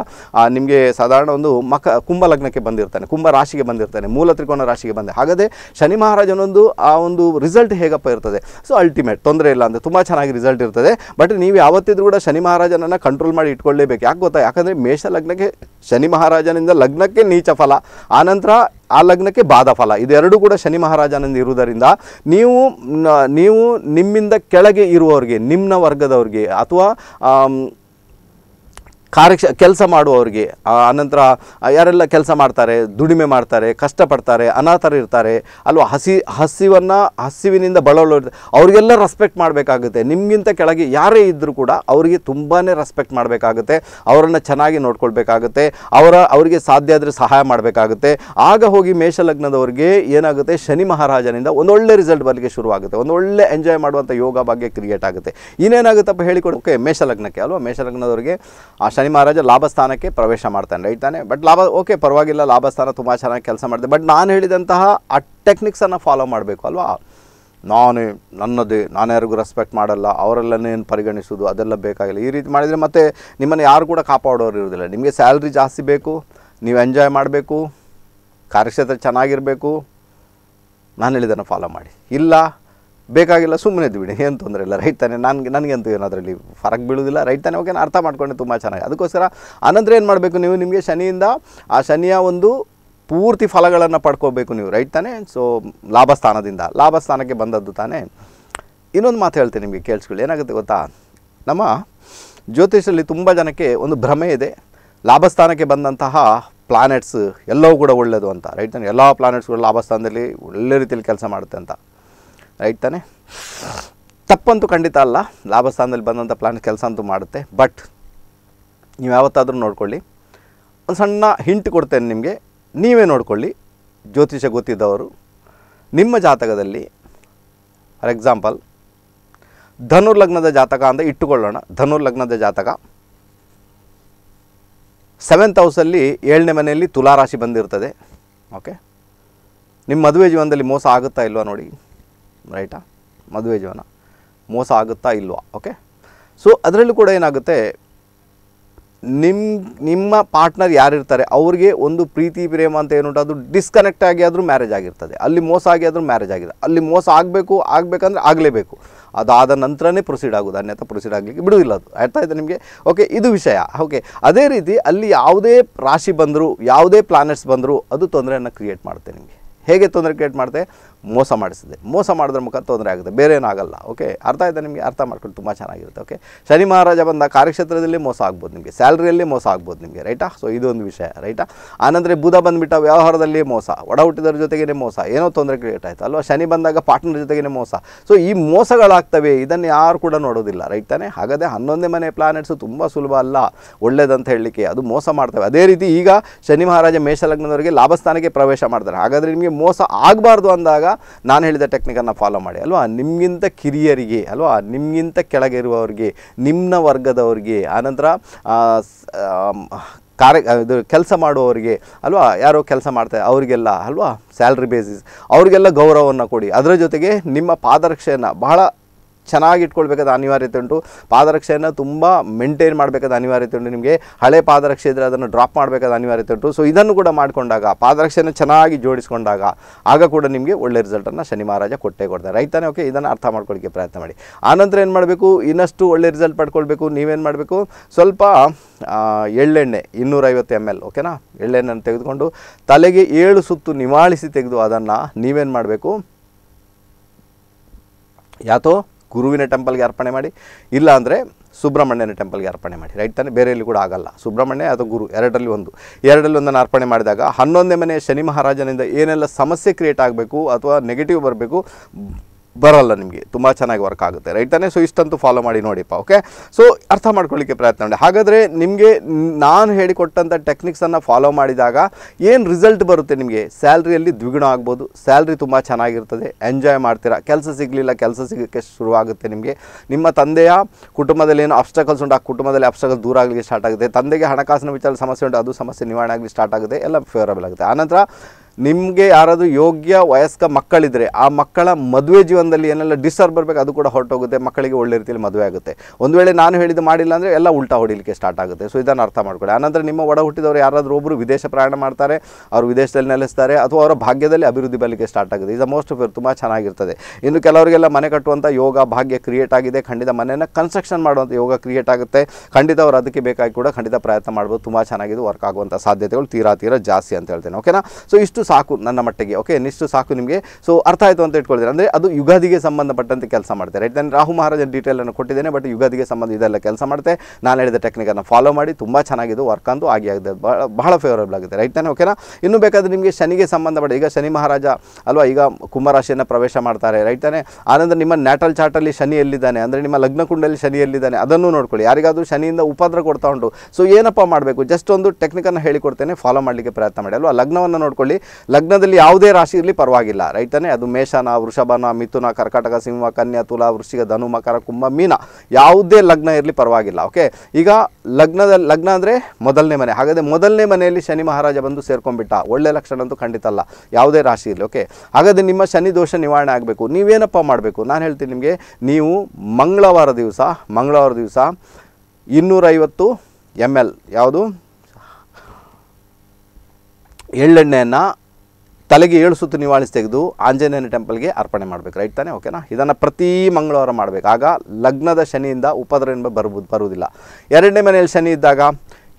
ನಿಮಗೆ ಸಾಧಾರಣ ಒಂದು ಮಕ ಕುಂಭ ಲಗ್ನಕ್ಕೆ ಬಂದಿರ್ತಾನೆ ಕುಂಭ ರಾಶಿಗೆ ಬಂದಿರ್ತಾನೆ ಮೂಲ ತ್ರಿಕೋನ ರಾಶಿಗೆ ಬಂದೆ ಹಾಗಾದರೆ ಶನಿ ಮಹಾರಾಜನೊಂದು ಆ ಒಂದು ರಿಸಲ್ಟ್ ಹೇಗಪ್ಪ ಇರ್ತದೆ ಸೊ ಅಲ್ಟಿಮೇಟ್ ತೊಂದರೆ ಇಲ್ಲ ಅಂದರೆ ತುಂಬ ಚೆನ್ನಾಗಿ ರಿಸಲ್ಟ್ ಇರ್ತದೆ ಬಟ್ ನೀವು ಯಾವತ್ತಿದ್ರೂ ಕೂಡ ಶನಿ ಮಹಾರಾಜನನ್ನು ಕಂಟ್ರೋಲ್ ಮಾಡಿ ಇಟ್ಕೊಳ್ಳೇಬೇಕು ಯಾಕೆ ಗೊತ್ತಾ ಯಾಕಂದರೆ ಮೇಷ ಲಗ್ನಕ್ಕೆ ಶನಿ ಮಹಾರಾಜನಿಂದ ಲಗ್ನಕ್ಕೆ ನೀಚ ಫಲ ಆನಂತರ ಆ ಲಗ್ನಕ್ಕೆ ಬಾಧಫಲ ಇದೆರಡೂ ಕೂಡ ಶನಿ ಮಹಾರಾಜನಿಂದ ಇರುವುದರಿಂದ ನೀವು ನೀವು ನಿಮ್ಮಿಂದ ಕೆಳಗೆ ಇರುವವ್ರಿಗೆ ನಿಮ್ಮ ವರ್ಗದವ್ರಿಗೆ ಅಥವಾ ಕಾರ್ಯಕ್ಷ ಕೆಲಸ ಮಾಡುವವರಿಗೆ ಆನಂತರ ಯಾರೆಲ್ಲ ಕೆಲಸ ಮಾಡ್ತಾರೆ ದುಡಿಮೆ ಮಾಡ್ತಾರೆ ಕಷ್ಟಪಡ್ತಾರೆ ಅನಾಥರು ಇರ್ತಾರೆ ಅಲ್ವಾ ಹಸಿ ಹಸಿವನ್ನು ಹಸಿವಿನಿಂದ ಬಳಲು ಅವರಿಗೆಲ್ಲ ರೆಸ್ಪೆಕ್ಟ್ ಮಾಡಬೇಕಾಗುತ್ತೆ ನಿಮಗಿಂತ ಕೆಳಗೆ ಯಾರೇ ಇದ್ದರೂ ಕೂಡ ಅವರಿಗೆ ತುಂಬಾ ರೆಸ್ಪೆಕ್ಟ್ ಮಾಡಬೇಕಾಗುತ್ತೆ ಅವರನ್ನು ಚೆನ್ನಾಗಿ ನೋಡ್ಕೊಳ್ಬೇಕಾಗುತ್ತೆ ಅವರ ಅವರಿಗೆ ಸಾಧ್ಯ ಆದರೆ ಸಹಾಯ ಮಾಡಬೇಕಾಗುತ್ತೆ ಆಗ ಹೋಗಿ ಮೇಷಲಗ್ನದವರಿಗೆ ಏನಾಗುತ್ತೆ ಶನಿ ಮಹಾರಾಜನಿಂದ ಒಂದೊಳ್ಳೆ ರಿಸಲ್ಟ್ ಬರಲಿಕ್ಕೆ ಶುರುವಾಗುತ್ತೆ ಒಂದೊಳ್ಳೆ ಎಂಜಾಯ್ ಮಾಡುವಂಥ ಯೋಗ ಭಾಗ್ಯ ಕ್ರಿಯೇಟ್ ಆಗುತ್ತೆ ಇನ್ನೇನಾಗುತ್ತಪ್ಪ ಹೇಳಿಕೊಡೋಕೆ ಮೇಷಲಗ್ನಕ್ಕೆ ಅಲ್ವಾ ಮೇಷಲಗ್ನದವರಿಗೆ ಆ ಶನಿ ಮಹಾರಾಜ ಲಾಭಸ್ಥಾನಕ್ಕೆ ಪ್ರವೇಶ ಮಾಡ್ತಾನೆ ರೈಟ್ ತಾನೆ ಬಟ್ ಲಾಭ ಓಕೆ ಪರವಾಗಿಲ್ಲ ಲಾಭಸ್ಥಾನ ತುಂಬ ಚೆನ್ನಾಗಿ ಕೆಲಸ ಮಾಡಿದೆ ಬಟ್ ನಾನು ಹೇಳಿದಂತಹ ಆ ಟೆಕ್ನಿಕ್ಸನ್ನು ಫಾಲೋ ಮಾಡಬೇಕು ಅಲ್ವಾ ನಾನು ನನ್ನದೇ ನಾನು ಯಾರಿಗೂ ರೆಸ್ಪೆಕ್ಟ್ ಮಾಡಲ್ಲ ಅವರೆಲ್ಲನೇನು ಪರಿಗಣಿಸೋದು ಅದೆಲ್ಲ ಬೇಕಾಗಿಲ್ಲ ಈ ರೀತಿ ಮಾಡಿದರೆ ಮತ್ತೆ ನಿಮ್ಮನ್ನು ಯಾರು ಕೂಡ ಕಾಪಾಡೋರು ಇರೋದಿಲ್ಲ ನಿಮಗೆ ಸ್ಯಾಲ್ರಿ ಜಾಸ್ತಿ ಬೇಕು ನೀವು ಎಂಜಾಯ್ ಮಾಡಬೇಕು ಕಾರ್ಯಕ್ಷೇತ್ರ ಚೆನ್ನಾಗಿರಬೇಕು ನಾನು ಹೇಳಿದ್ದನ್ನು ಫಾಲೋ ಮಾಡಿ ಇಲ್ಲ ಬೇಕಾಗಿಲ್ಲ ಸುಮ್ಮನೆ ಬಿಡಿ ಏನು ತೊಂದರೆ ಇಲ್ಲ ರೈಟ್ ತಾನೆ ನನಗೆ ನನಗಂತೂ ಏನು ಅದರಲ್ಲಿ ಫರಕ್ ಬೀಳುವುದಿಲ್ಲ ರೈಟ್ ತಾನೆ ಓಕೆ ಅರ್ಥ ಮಾಡ್ಕೊಂಡೆ ತುಂಬ ಚೆನ್ನಾಗಿ ಅದಕ್ಕೋಸ್ಕರ ಆನಂತರ ಏನು ಮಾಡಬೇಕು ನೀವು ನಿಮಗೆ ಶನಿಯಿಂದ ಆ ಶನಿಯ ಒಂದು ಪೂರ್ತಿ ಫಲಗಳನ್ನು ಪಡ್ಕೋಬೇಕು ನೀವು ರೈಟ್ ತಾನೆ ಸೊ ಲಾಭಸ್ಥಾನದಿಂದ ಲಾಭಸ್ಥಾನಕ್ಕೆ ಬಂದದ್ದು ತಾನೇ ಇನ್ನೊಂದು ಮಾತು ಹೇಳ್ತೀನಿ ನಿಮಗೆ ಕೇಳಿಸ್ಕೊಳ್ಳಿ ಏನಾಗುತ್ತೆ ಗೊತ್ತಾ ನಮ್ಮ ಜ್ಯೋತಿಷಲ್ಲಿ ತುಂಬ ಜನಕ್ಕೆ ಒಂದು ಭ್ರಮೆ ಇದೆ ಲಾಭಸ್ಥಾನಕ್ಕೆ ಬಂದಂತಹ ಪ್ಲಾನೆಟ್ಸ್ ಎಲ್ಲವೂ ಕೂಡ ಒಳ್ಳೆಯದು ಅಂತ ರೈಟ್ ತಾನೆ ಎಲ್ಲ ಪ್ಲಾನೆಟ್ಸ್ಗಳು ಲಾಭಸ್ಥಾನದಲ್ಲಿ ಒಳ್ಳೆ ರೀತಿಯಲ್ಲಿ ಕೆಲಸ ಮಾಡುತ್ತೆ ಅಂತ ರೈಟ್ ತಾನೆ ತಪ್ಪಂತೂ ಖಂಡಿತ ಅಲ್ಲ ಲಾಭಸ್ಥಾನದಲ್ಲಿ ಬಂದಂಥ ಪ್ಲಾನ್ ಕೆಲಸ ಅಂತೂ ಮಾಡುತ್ತೆ ಬಟ್ ನೀವು ಯಾವತ್ತಾದರೂ ನೋಡ್ಕೊಳ್ಳಿ ಒಂದು ಸಣ್ಣ ಹಿಂಟ್ ಕೊಡ್ತೇನೆ ನಿಮಗೆ ನೀವೇ ನೋಡ್ಕೊಳ್ಳಿ ಜ್ಯೋತಿಷ ಗೊತ್ತಿದ್ದವರು ನಿಮ್ಮ ಜಾತಕದಲ್ಲಿ ಫಾರ್ ಎಕ್ಸಾಂಪಲ್ ಧನುರ್ಲಗ್ನದ ಜಾತಕ ಅಂದರೆ ಇಟ್ಟುಕೊಳ್ಳೋಣ ಧನುರ್ಲಗ್ನದ ಜಾತಕ ಸೆವೆಂತ್ ಹೌಸಲ್ಲಿ ಏಳನೇ ಮನೆಯಲ್ಲಿ ತುಲಾರಾಶಿ ಬಂದಿರ್ತದೆ ಓಕೆ ನಿಮ್ಮ ಮದುವೆ ಜೀವನದಲ್ಲಿ ಮೋಸ ಆಗುತ್ತಾ ಇಲ್ವಾ ನೋಡಿ ರೈಟಾ ಮದುವೆ ಜೀವನ ಮೋಸ ಆಗುತ್ತಾ ಇಲ್ವ ಓಕೆ ಸೊ ಅದರಲ್ಲೂ ಕೂಡ ಏನಾಗುತ್ತೆ ನಿಮ್ಮ ನಿಮ್ಮ ಪಾರ್ಟ್ನರ್ ಯಾರಿರ್ತಾರೆ ಅವ್ರಿಗೆ ಒಂದು ಪ್ರೀತಿ ಪ್ರೇಮ ಅಂತ ಏನು ಅದು ಡಿಸ್ಕನೆಕ್ಟ್ ಆಗಿ ಆದರೂ ಮ್ಯಾರೇಜ್ ಆಗಿರ್ತದೆ ಅಲ್ಲಿ ಮೋಸ ಆಗಿ ಆದರೂ ಮ್ಯಾರೇಜ್ ಆಗಿದೆ ಅಲ್ಲಿ ಮೋಸ ಆಗಬೇಕು ಆಗಬೇಕಂದ್ರೆ ಆಗಲೇಬೇಕು ಅದಾದ ನಂತರನೇ ಪ್ರೊಸೀಡ್ ಆಗೋದು ಅನ್ಯಥ ಪ್ರೊಸೀಡ್ ಆಗಲಿಕ್ಕೆ ಬಿಡುವುದಿಲ್ಲ ಅದು ಅರ್ಥ ಇದೆ ನಿಮಗೆ ಓಕೆ ಇದು ವಿಷಯ ಓಕೆ ಅದೇ ರೀತಿ ಅಲ್ಲಿ ಯಾವುದೇ ರಾಶಿ ಬಂದರೂ ಯಾವುದೇ ಪ್ಲಾನೆಟ್ಸ್ ಬಂದರೂ ಅದು ತೊಂದರೆಯನ್ನು ಕ್ರಿಯೇಟ್ ಮಾಡುತ್ತೆ ನಿಮಗೆ ಹೇಗೆ ತೊಂದರೆ ಕ್ರಿಯೇಟ್ ಮಾಡುತ್ತೆ ಮೋಸ ಮಾಡಿಸಿದೆ ಮೋಸ ಮಾಡಿದ್ರೆ ಮುಖ ತೊಂದರೆ ಆಗುತ್ತೆ ಬೇರೆ ಏನಾಗಲ್ಲ ಓಕೆ ಅರ್ಥ ಆಯಿತು ನಿಮಗೆ ಅರ್ಥ ಮಾಡ್ಕೊಂಡು ತುಂಬ ಚೆನ್ನಾಗಿರುತ್ತೆ ಓಕೆ ಶನಿ ಮಹಾರಾಜ ಬಂದ ಕಾರ್ಯಕ್ಷೇತ್ರದಲ್ಲಿ ಮೋಸ ಆಗ್ಬೋದು ನಿಮಗೆ ಸ್ಯಾಲ್ರಿಯಲ್ಲಿ ಮೋಸ ಆಗ್ಬೋದು ನಿಮಗೆ ರೈಟಾ ಸೊ ಇದೊಂದು ವಿಷಯ ರೈಟಾ ಆನಂದ್ರೆ ಬುಧ ಬಂದುಬಿಟ್ಟ ವ್ಯವಹಾರದಲ್ಲಿ ಮೋಸ ಒಡ ಹುಟ್ಟಿದವ್ರ ಜೊತೆಗೇ ಮೋಸ ಏನೋ ತೊಂದರೆ ಕ್ರಿಯೇಟ್ ಆಯಿತು ಅಲ್ವಾ ಶನಿ ಬಂದಾಗ ಪಾರ್ಟ್ನರ್ ಜೊತೆಗೇ ಮೋಸ ಸೊ ಈ ಮೋಸಗಳಾಗ್ತವೆ ಇದನ್ನು ಯಾರು ಕೂಡ ನೋಡೋದಿಲ್ಲ ರೈಟ್ ತಾನೆ ಹಾಗಾದರೆ ಹನ್ನೊಂದೇ ಮನೆ ಪ್ಲಾನೆಟ್ಸು ತುಂಬ ಸುಲಭ ಅಲ್ಲ ಒಳ್ಳೇದಂತ ಹೇಳಲಿಕ್ಕೆ ಅದು ಮೋಸ ಮಾಡ್ತವೆ ಅದೇ ರೀತಿ ಈಗ ಶನಿ ಮಹಾರಾಜ ಮೇಷಲಗ್ನದವರಿಗೆ ಲಾಭಸ್ಥಾನಕ್ಕೆ ಪ್ರವೇಶ ಮಾಡ್ತಾರೆ ಹಾಗಾದರೆ ನಿಮಗೆ ಮೋಸ ಆಗಬಾರ್ದು ಅಂದಾಗ ನಾನು ಹೇಳಿದ ಟೆಕ್ನಿಕನ್ನು ಫಾಲೋ ಮಾಡಿ ಅಲ್ವಾ ನಿಮಗಿಂತ ಕಿರಿಯರಿಗೆ ಅಲ್ವಾ ನಿಮಗಿಂತ ಕೆಳಗಿರುವವ್ರಿಗೆ ನಿಮ್ಮ ವರ್ಗದವ್ರಿಗೆ ಆನಂತರ ಕಾರ್ಯ ಇದು ಕೆಲಸ ಮಾಡುವವರಿಗೆ ಅಲ್ವಾ ಯಾರೋ ಕೆಲಸ ಮಾಡ್ತಾರೆ ಅವರಿಗೆಲ್ಲ ಅಲ್ವಾ ಸ್ಯಾಲ್ರಿ ಬೇಸಿಸ್ ಅವರಿಗೆಲ್ಲ ಗೌರವವನ್ನು ಕೊಡಿ ಅದರ ಜೊತೆಗೆ ನಿಮ್ಮ ಪಾದರಕ್ಷೆಯನ್ನು ಬಹಳ ಚೆನ್ನಾಗಿ ಇಟ್ಕೊಳ್ಬೇಕಾದ ಅನಿವಾರ್ಯತೆ ಉಂಟು ಪಾದರಕ್ಷೆಯನ್ನು ತುಂಬ ಮೇಂಟೈನ್ ಮಾಡಬೇಕಾದ ಅನಿವಾರ್ಯತೆ ಉಂಟು ನಿಮಗೆ ಹಳೆ ಪಾದರಕ್ಷೆ ಇದ್ದರೆ ಅದನ್ನು ಡ್ರಾಪ್ ಮಾಡಬೇಕಾದ ಅನಿವಾರ್ಯತೆ ಉಂಟು ಸೊ ಇದನ್ನು ಕೂಡ ಮಾಡಿಕೊಂಡಾಗ ಪಾದರಕ್ಷೆಯನ್ನು ಚೆನ್ನಾಗಿ ಜೋಡಿಸಿಕೊಂಡಾಗ ಆಗ ಕೂಡ ನಿಮಗೆ ಒಳ್ಳೆ ರಿಸಲ್ಟನ್ನು ಶನಿ ಮಹಾರಾಜ ಕೊಟ್ಟೇ ಕೊಡ್ತಾರೆ ರೈತನೇ ಓಕೆ ಇದನ್ನು ಅರ್ಥ ಮಾಡ್ಕೊಳ್ಳಿಕ್ಕೆ ಪ್ರಯತ್ನ ಮಾಡಿ ಆನಂತರ ಏನು ಮಾಡಬೇಕು ಇನ್ನಷ್ಟು ಒಳ್ಳೆ ರಿಸಲ್ಟ್ ಪಡ್ಕೊಳ್ಬೇಕು ನೀವೇನು ಮಾಡಬೇಕು ಸ್ವಲ್ಪ ಎಳ್ಳೆಣ್ಣೆ ಇನ್ನೂರೈವತ್ತು ಎಮ್ ಎಲ್ ಓಕೆನಾ ಎಳ್ಳೆಣ್ಣೆಯನ್ನು ತೆಗೆದುಕೊಂಡು ತಲೆಗೆ ಏಳು ಸುತ್ತು ನಿವಾಳಿಸಿ ತೆಗೆದು ಅದನ್ನು ನೀವೇನು ಮಾಡಬೇಕು ಯಾತೋ ಗುರುವಿನ ಟೆಂಪಲ್ಗೆ ಅರ್ಪಣೆ ಮಾಡಿ ಇಲ್ಲಾಂದರೆ ಸುಬ್ರಹ್ಮಣ್ಯನ ಟೆಂಪಲ್ಗೆ ಅರ್ಪಣೆ ಮಾಡಿ ರೈಟ್ ತಾನೇ ಬೇರೆಯಲ್ಲಿ ಕೂಡ ಆಗಲ್ಲ ಸುಬ್ರಹ್ಮಣ್ಯ ಅಥವಾ ಗುರು ಎರಡರಲ್ಲಿ ಒಂದು ಎರಡರಲ್ಲಿ ಒಂದನ್ನು ಅರ್ಪಣೆ ಮಾಡಿದಾಗ ಹನ್ನೊಂದನೇ ಮನೆ ಶನಿ ಮಹಾರಾಜನಿಂದ ಏನೆಲ್ಲ ಸಮಸ್ಯೆ ಕ್ರಿಯೇಟ್ ಆಗಬೇಕು ಅಥವಾ ನೆಗೆಟಿವ್ ಬರಬೇಕು ಬರಲ್ಲ ನಿಮಗೆ ತುಂಬ ಚೆನ್ನಾಗಿ ವರ್ಕ್ ಆಗುತ್ತೆ ರೈಟ್ ತಾನೇ ಸೊ ಇಷ್ಟಂತೂ ಫಾಲೋ ಮಾಡಿ ನೋಡಿಪ್ಪ ಓಕೆ ಸೊ ಅರ್ಥ ಮಾಡ್ಕೊಳ್ಳಿಕ್ಕೆ ಪ್ರಯತ್ನ ಮಾಡಿ ಹಾಗಾದರೆ ನಿಮಗೆ ನಾನು ಹೇಳಿಕೊಟ್ಟಂಥ ಟೆಕ್ನಿಕ್ಸನ್ನು ಫಾಲೋ ಮಾಡಿದಾಗ ಏನು ರಿಸಲ್ಟ್ ಬರುತ್ತೆ ನಿಮಗೆ ಸ್ಯಾಲ್ರಿಯಲ್ಲಿ ದ್ವಿಗುಣ ಆಗ್ಬೋದು ಸ್ಯಾಲ್ರಿ ತುಂಬ ಚೆನ್ನಾಗಿರ್ತದೆ ಎಂಜಾಯ್ ಮಾಡ್ತೀರಾ ಕೆಲಸ ಸಿಗಲಿಲ್ಲ ಕೆಲಸ ಸಿಗೋಕ್ಕೆ ಶುರುವಾಗುತ್ತೆ ನಿಮಗೆ ನಿಮ್ಮ ತಂದೆಯ ಕುಟುಂಬದಲ್ಲಿ ಏನು ಅಬ್ಸ್ಟಕಲ್ಸ್ ಉಂಟು ಆ ಕುಟುಂಬದಲ್ಲಿ ಅಬ್ಸ್ಟಕಲ್ಸ್ ದೂರ ಆಗಲಿಕ್ಕೆ ಸ್ಟಾರ್ಟ್ ಆಗುತ್ತೆ ತಂದೆಗೆ ಹಣಕಾಸಿನ ವಿಚಾರ ಸಮಸ್ಯೆ ಉಂಟು ಅದು ಸಮಸ್ಯೆ ನಿವಾರಣೆ ಆಗಲಿ ಸ್ಟಾರ್ಟ್ ಆಗುತ್ತೆ ಎಲ್ಲ ಫೇವರಬಲ್ ಆಗುತ್ತೆ ಆನಂತರ ನಿಮಗೆ ಯಾರಾದರೂ ಯೋಗ್ಯ ವಯಸ್ಕ ಮಕ್ಕಳಿದ್ರೆ ಆ ಮಕ್ಕಳ ಮದುವೆ ಜೀವನದಲ್ಲಿ ಏನೆಲ್ಲ ಡಿಸ್ಟರ್ಬ್ ಬರಬೇಕು ಅದು ಕೂಡ ಹೊರಟೋಗುತ್ತೆ ಮಕ್ಕಳಿಗೆ ಒಳ್ಳೆ ರೀತಿಯಲ್ಲಿ ಮದುವೆ ಆಗುತ್ತೆ ಒಂದು ವೇಳೆ ನಾನು ಹೇಳಿದ್ದು ಮಾಡಿಲ್ಲ ಅಂದರೆ ಎಲ್ಲ ಉಲ್ಟಾ ಹೊಡಿಲಿಕ್ಕೆ ಸ್ಟಾರ್ಟ್ ಆಗುತ್ತೆ ಸೊ ಇದನ್ನು ಅರ್ಥ ಮಾಡ್ಕೊಳ್ಳಿ ಆನಂತರ ನಿಮ್ಮ ಒಡ ಹುಟ್ಟಿದವರು ಯಾರಾದರೂ ಒಬ್ಬರು ವಿದೇಶ ಪ್ರಯಾಣ ಮಾಡ್ತಾರೆ ಅವರು ವಿದೇಶದಲ್ಲಿ ನೆಲೆಸ್ತಾರೆ ಅಥವಾ ಅವರ ಭಾಗ್ಯದಲ್ಲಿ ಅಭಿವೃದ್ಧಿ ಬರಲಿಕ್ಕೆ ಸ್ಟಾರ್ಟ್ ಆಗುತ್ತೆ ಇದು ಮೋಸ್ಟ್ ಆಫ್ ತುಂಬ ಚೆನ್ನಾಗಿರ್ತದೆ ಇನ್ನು ಕೆಲವರಿಗೆಲ್ಲ ಮನೆ ಕಟ್ಟುವಂಥ ಯೋಗ ಭಾಗ್ಯ ಕ್ರಿಯೇಟ್ ಆಗಿದೆ ಖಂಡಿತ ಮನೆಯನ್ನು ಕನ್ಸ್ಟ್ರಕ್ಷನ್ ಮಾಡುವಂಥ ಯೋಗ ಕ್ರಿಯೇಟ್ ಆಗುತ್ತೆ ಖಂಡಿತ ಅವರು ಅದಕ್ಕೆ ಬೇಕಾಗಿ ಕೂಡ ಖಂಡಿತ ಪ್ರಯತ್ನ ಮಾಡ್ಬೋದು ತುಂಬ ಚೆನ್ನಾಗಿದೆ ವರ್ಕ್ ಆಗುವಂಥ ಸಾಧ್ಯತೆಗಳು ತೀರಾ ತೀರಾ ಜಾಸ್ತಿ ಅಂತ ಹೇಳ್ತೇನೆ ಓಕೆನಾ ಸೊ ಇಷ್ಟು ಸಾಕು ನನ್ನ ಮಟ್ಟಿಗೆ ಓಕೆ ನಿಷ್ಠು ಸಾಕು ನಿಮಗೆ ಸೊ ಅರ್ಥ ಆಯಿತು ಅಂತ ಇಟ್ಕೊಳ್ತೀರಿ ಅಂದರೆ ಅದು ಯುಗಾದಿಗೆ ಸಂಬಂಧಪಟ್ಟಂತೆ ಕೆಲಸ ಮಾಡ್ತಾರೆ ರೈಟ್ ದೆನ್ ರಾಹು ಮಹಾರಾಜನ ಡೀಟೇಲನ್ನು ಕೊಟ್ಟಿದ್ದೇನೆ ಬಟ್ ಯುಗಾದಿಗೆ ಸಂಬಂಧ ಇದೆಲ್ಲ ಕೆಲಸ ಮಾಡುತ್ತೆ ನಾನು ಹೇಳಿದ ಟೆಕ್ನಿಕನ್ನು ಫಾಲೋ ಮಾಡಿ ತುಂಬ ಚೆನ್ನಾಗಿದ್ದು ವರ್ಕ್ ಅಂತೂ ಆಗಿ ಆಗಿದೆ ಬಹಳ ಫೇವರೇಬಲ್ ಆಗುತ್ತೆ ರೈಟ್ ತಾನೆ ಓಕೆನಾ ಇನ್ನು ಬೇಕಾದರೆ ನಿಮಗೆ ಶನಿಗೆ ಸಂಬಂಧಪಟ್ಟ ಈಗ ಶನಿ ಮಹಾರಾಜ ಅಲ್ವಾ ಈಗ ಕುಂಭರಾಶಿಯನ್ನು ಪ್ರವೇಶ ಮಾಡ್ತಾರೆ ರೈಟ್ ತಾನೆ ಆನಂತರ ನಿಮ್ಮ ನ್ಯಾಟಲ್ ಚಾರ್ಟಲ್ಲಿ ಶನಿ ಎಲ್ಲಿದ್ದಾನೆ ಅಂದರೆ ನಿಮ್ಮ ಲಗ್ನಕುಂಡಲ್ಲಿ ಶನಿ ಎಲ್ಲಿದ್ದಾನೆ ಅದನ್ನು ನೋಡ್ಕೊಳ್ಳಿ ಯಾರಿಗಾದರೂ ಶನಿಯಿಂದ ಉಪದ್ರ ಕೊಡ್ತಾ ಉಂಟು ಸೊ ಏನಪ್ಪ ಮಾಡಬೇಕು ಜಸ್ಟ್ ಒಂದು ಟೆಕ್ನಿಕನ್ನು ಹೇಳಿಕೊಡ್ತೇನೆ ಫಾಲೋ ಮಾಡಲಿಕ್ಕೆ ಪ್ರಯತ್ನ ಮಾಡಿ ಅಲ್ವಾ ಲಗ್ನವನ್ನು ನೋಡ್ಕೊಳ್ಳಿ ಲಗ್ನದಲ್ಲಿ ಯಾವುದೇ ರಾಶಿ ಇರಲಿ ಪರವಾಗಿಲ್ಲ ರೈತನೇ ಅದು ಮೇಷನ ವೃಷಭನ ಮಿಥುನ ಕರ್ಕಾಟಕ ಸಿಂಹ ಕನ್ಯಾ ತುಲಾ ವೃಷಿಗ ಧನು ಮಕರ ಕುಂಭ ಮೀನ ಯಾವುದೇ ಲಗ್ನ ಇರಲಿ ಪರವಾಗಿಲ್ಲ ಓಕೆ ಈಗ ಲಗ್ನದ ಲಗ್ನ ಅಂದರೆ ಮೊದಲನೇ ಮನೆ ಹಾಗಾದರೆ ಮೊದಲನೇ ಮನೆಯಲ್ಲಿ ಶನಿ ಮಹಾರಾಜ ಬಂದು ಸೇರ್ಕೊಂಡ್ಬಿಟ್ಟ ಒಳ್ಳೆ ಲಕ್ಷಣ ಅಂತೂ ಖಂಡಿತ ಅಲ್ಲ ಯಾವುದೇ ರಾಶಿ ಇರಲಿ ಓಕೆ ಹಾಗಾದರೆ ನಿಮ್ಮ ಶನಿ ದೋಷ ನಿವಾರಣೆ ಆಗಬೇಕು ನೀವೇನಪ್ಪ ಮಾಡಬೇಕು ನಾನು ಹೇಳ್ತೀನಿ ನಿಮಗೆ ನೀವು ಮಂಗಳವಾರ ದಿವಸ ಮಂಗಳವಾರ ದಿವಸ ಇನ್ನೂರೈವತ್ತು ಎಮ್ ಎಲ್ ಯಾವುದು ಎಳ್ಳೆಣ್ಣೆಯನ್ನು ತಲೆಗೆ ಏಳು ಸುತ್ತು ನಿವಾಳಿಸಿ ತೆಗೆದು ಆಂಜನೇಯನ ಟೆಂಪಲ್ಗೆ ಅರ್ಪಣೆ ಮಾಡಬೇಕು ರೈಟ್ ತಾನೆ ಓಕೆನಾ ಇದನ್ನು ಪ್ರತಿ ಮಂಗಳವಾರ ಮಾಡಬೇಕು ಆಗ ಲಗ್ನದ ಶನಿಯಿಂದ ಉಪದ್ರ ಎಂಬ ಬರಬಹುದು ಬರುವುದಿಲ್ಲ ಎರಡನೇ ಮನೆಯಲ್ಲಿ ಶನಿ ಇದ್ದಾಗ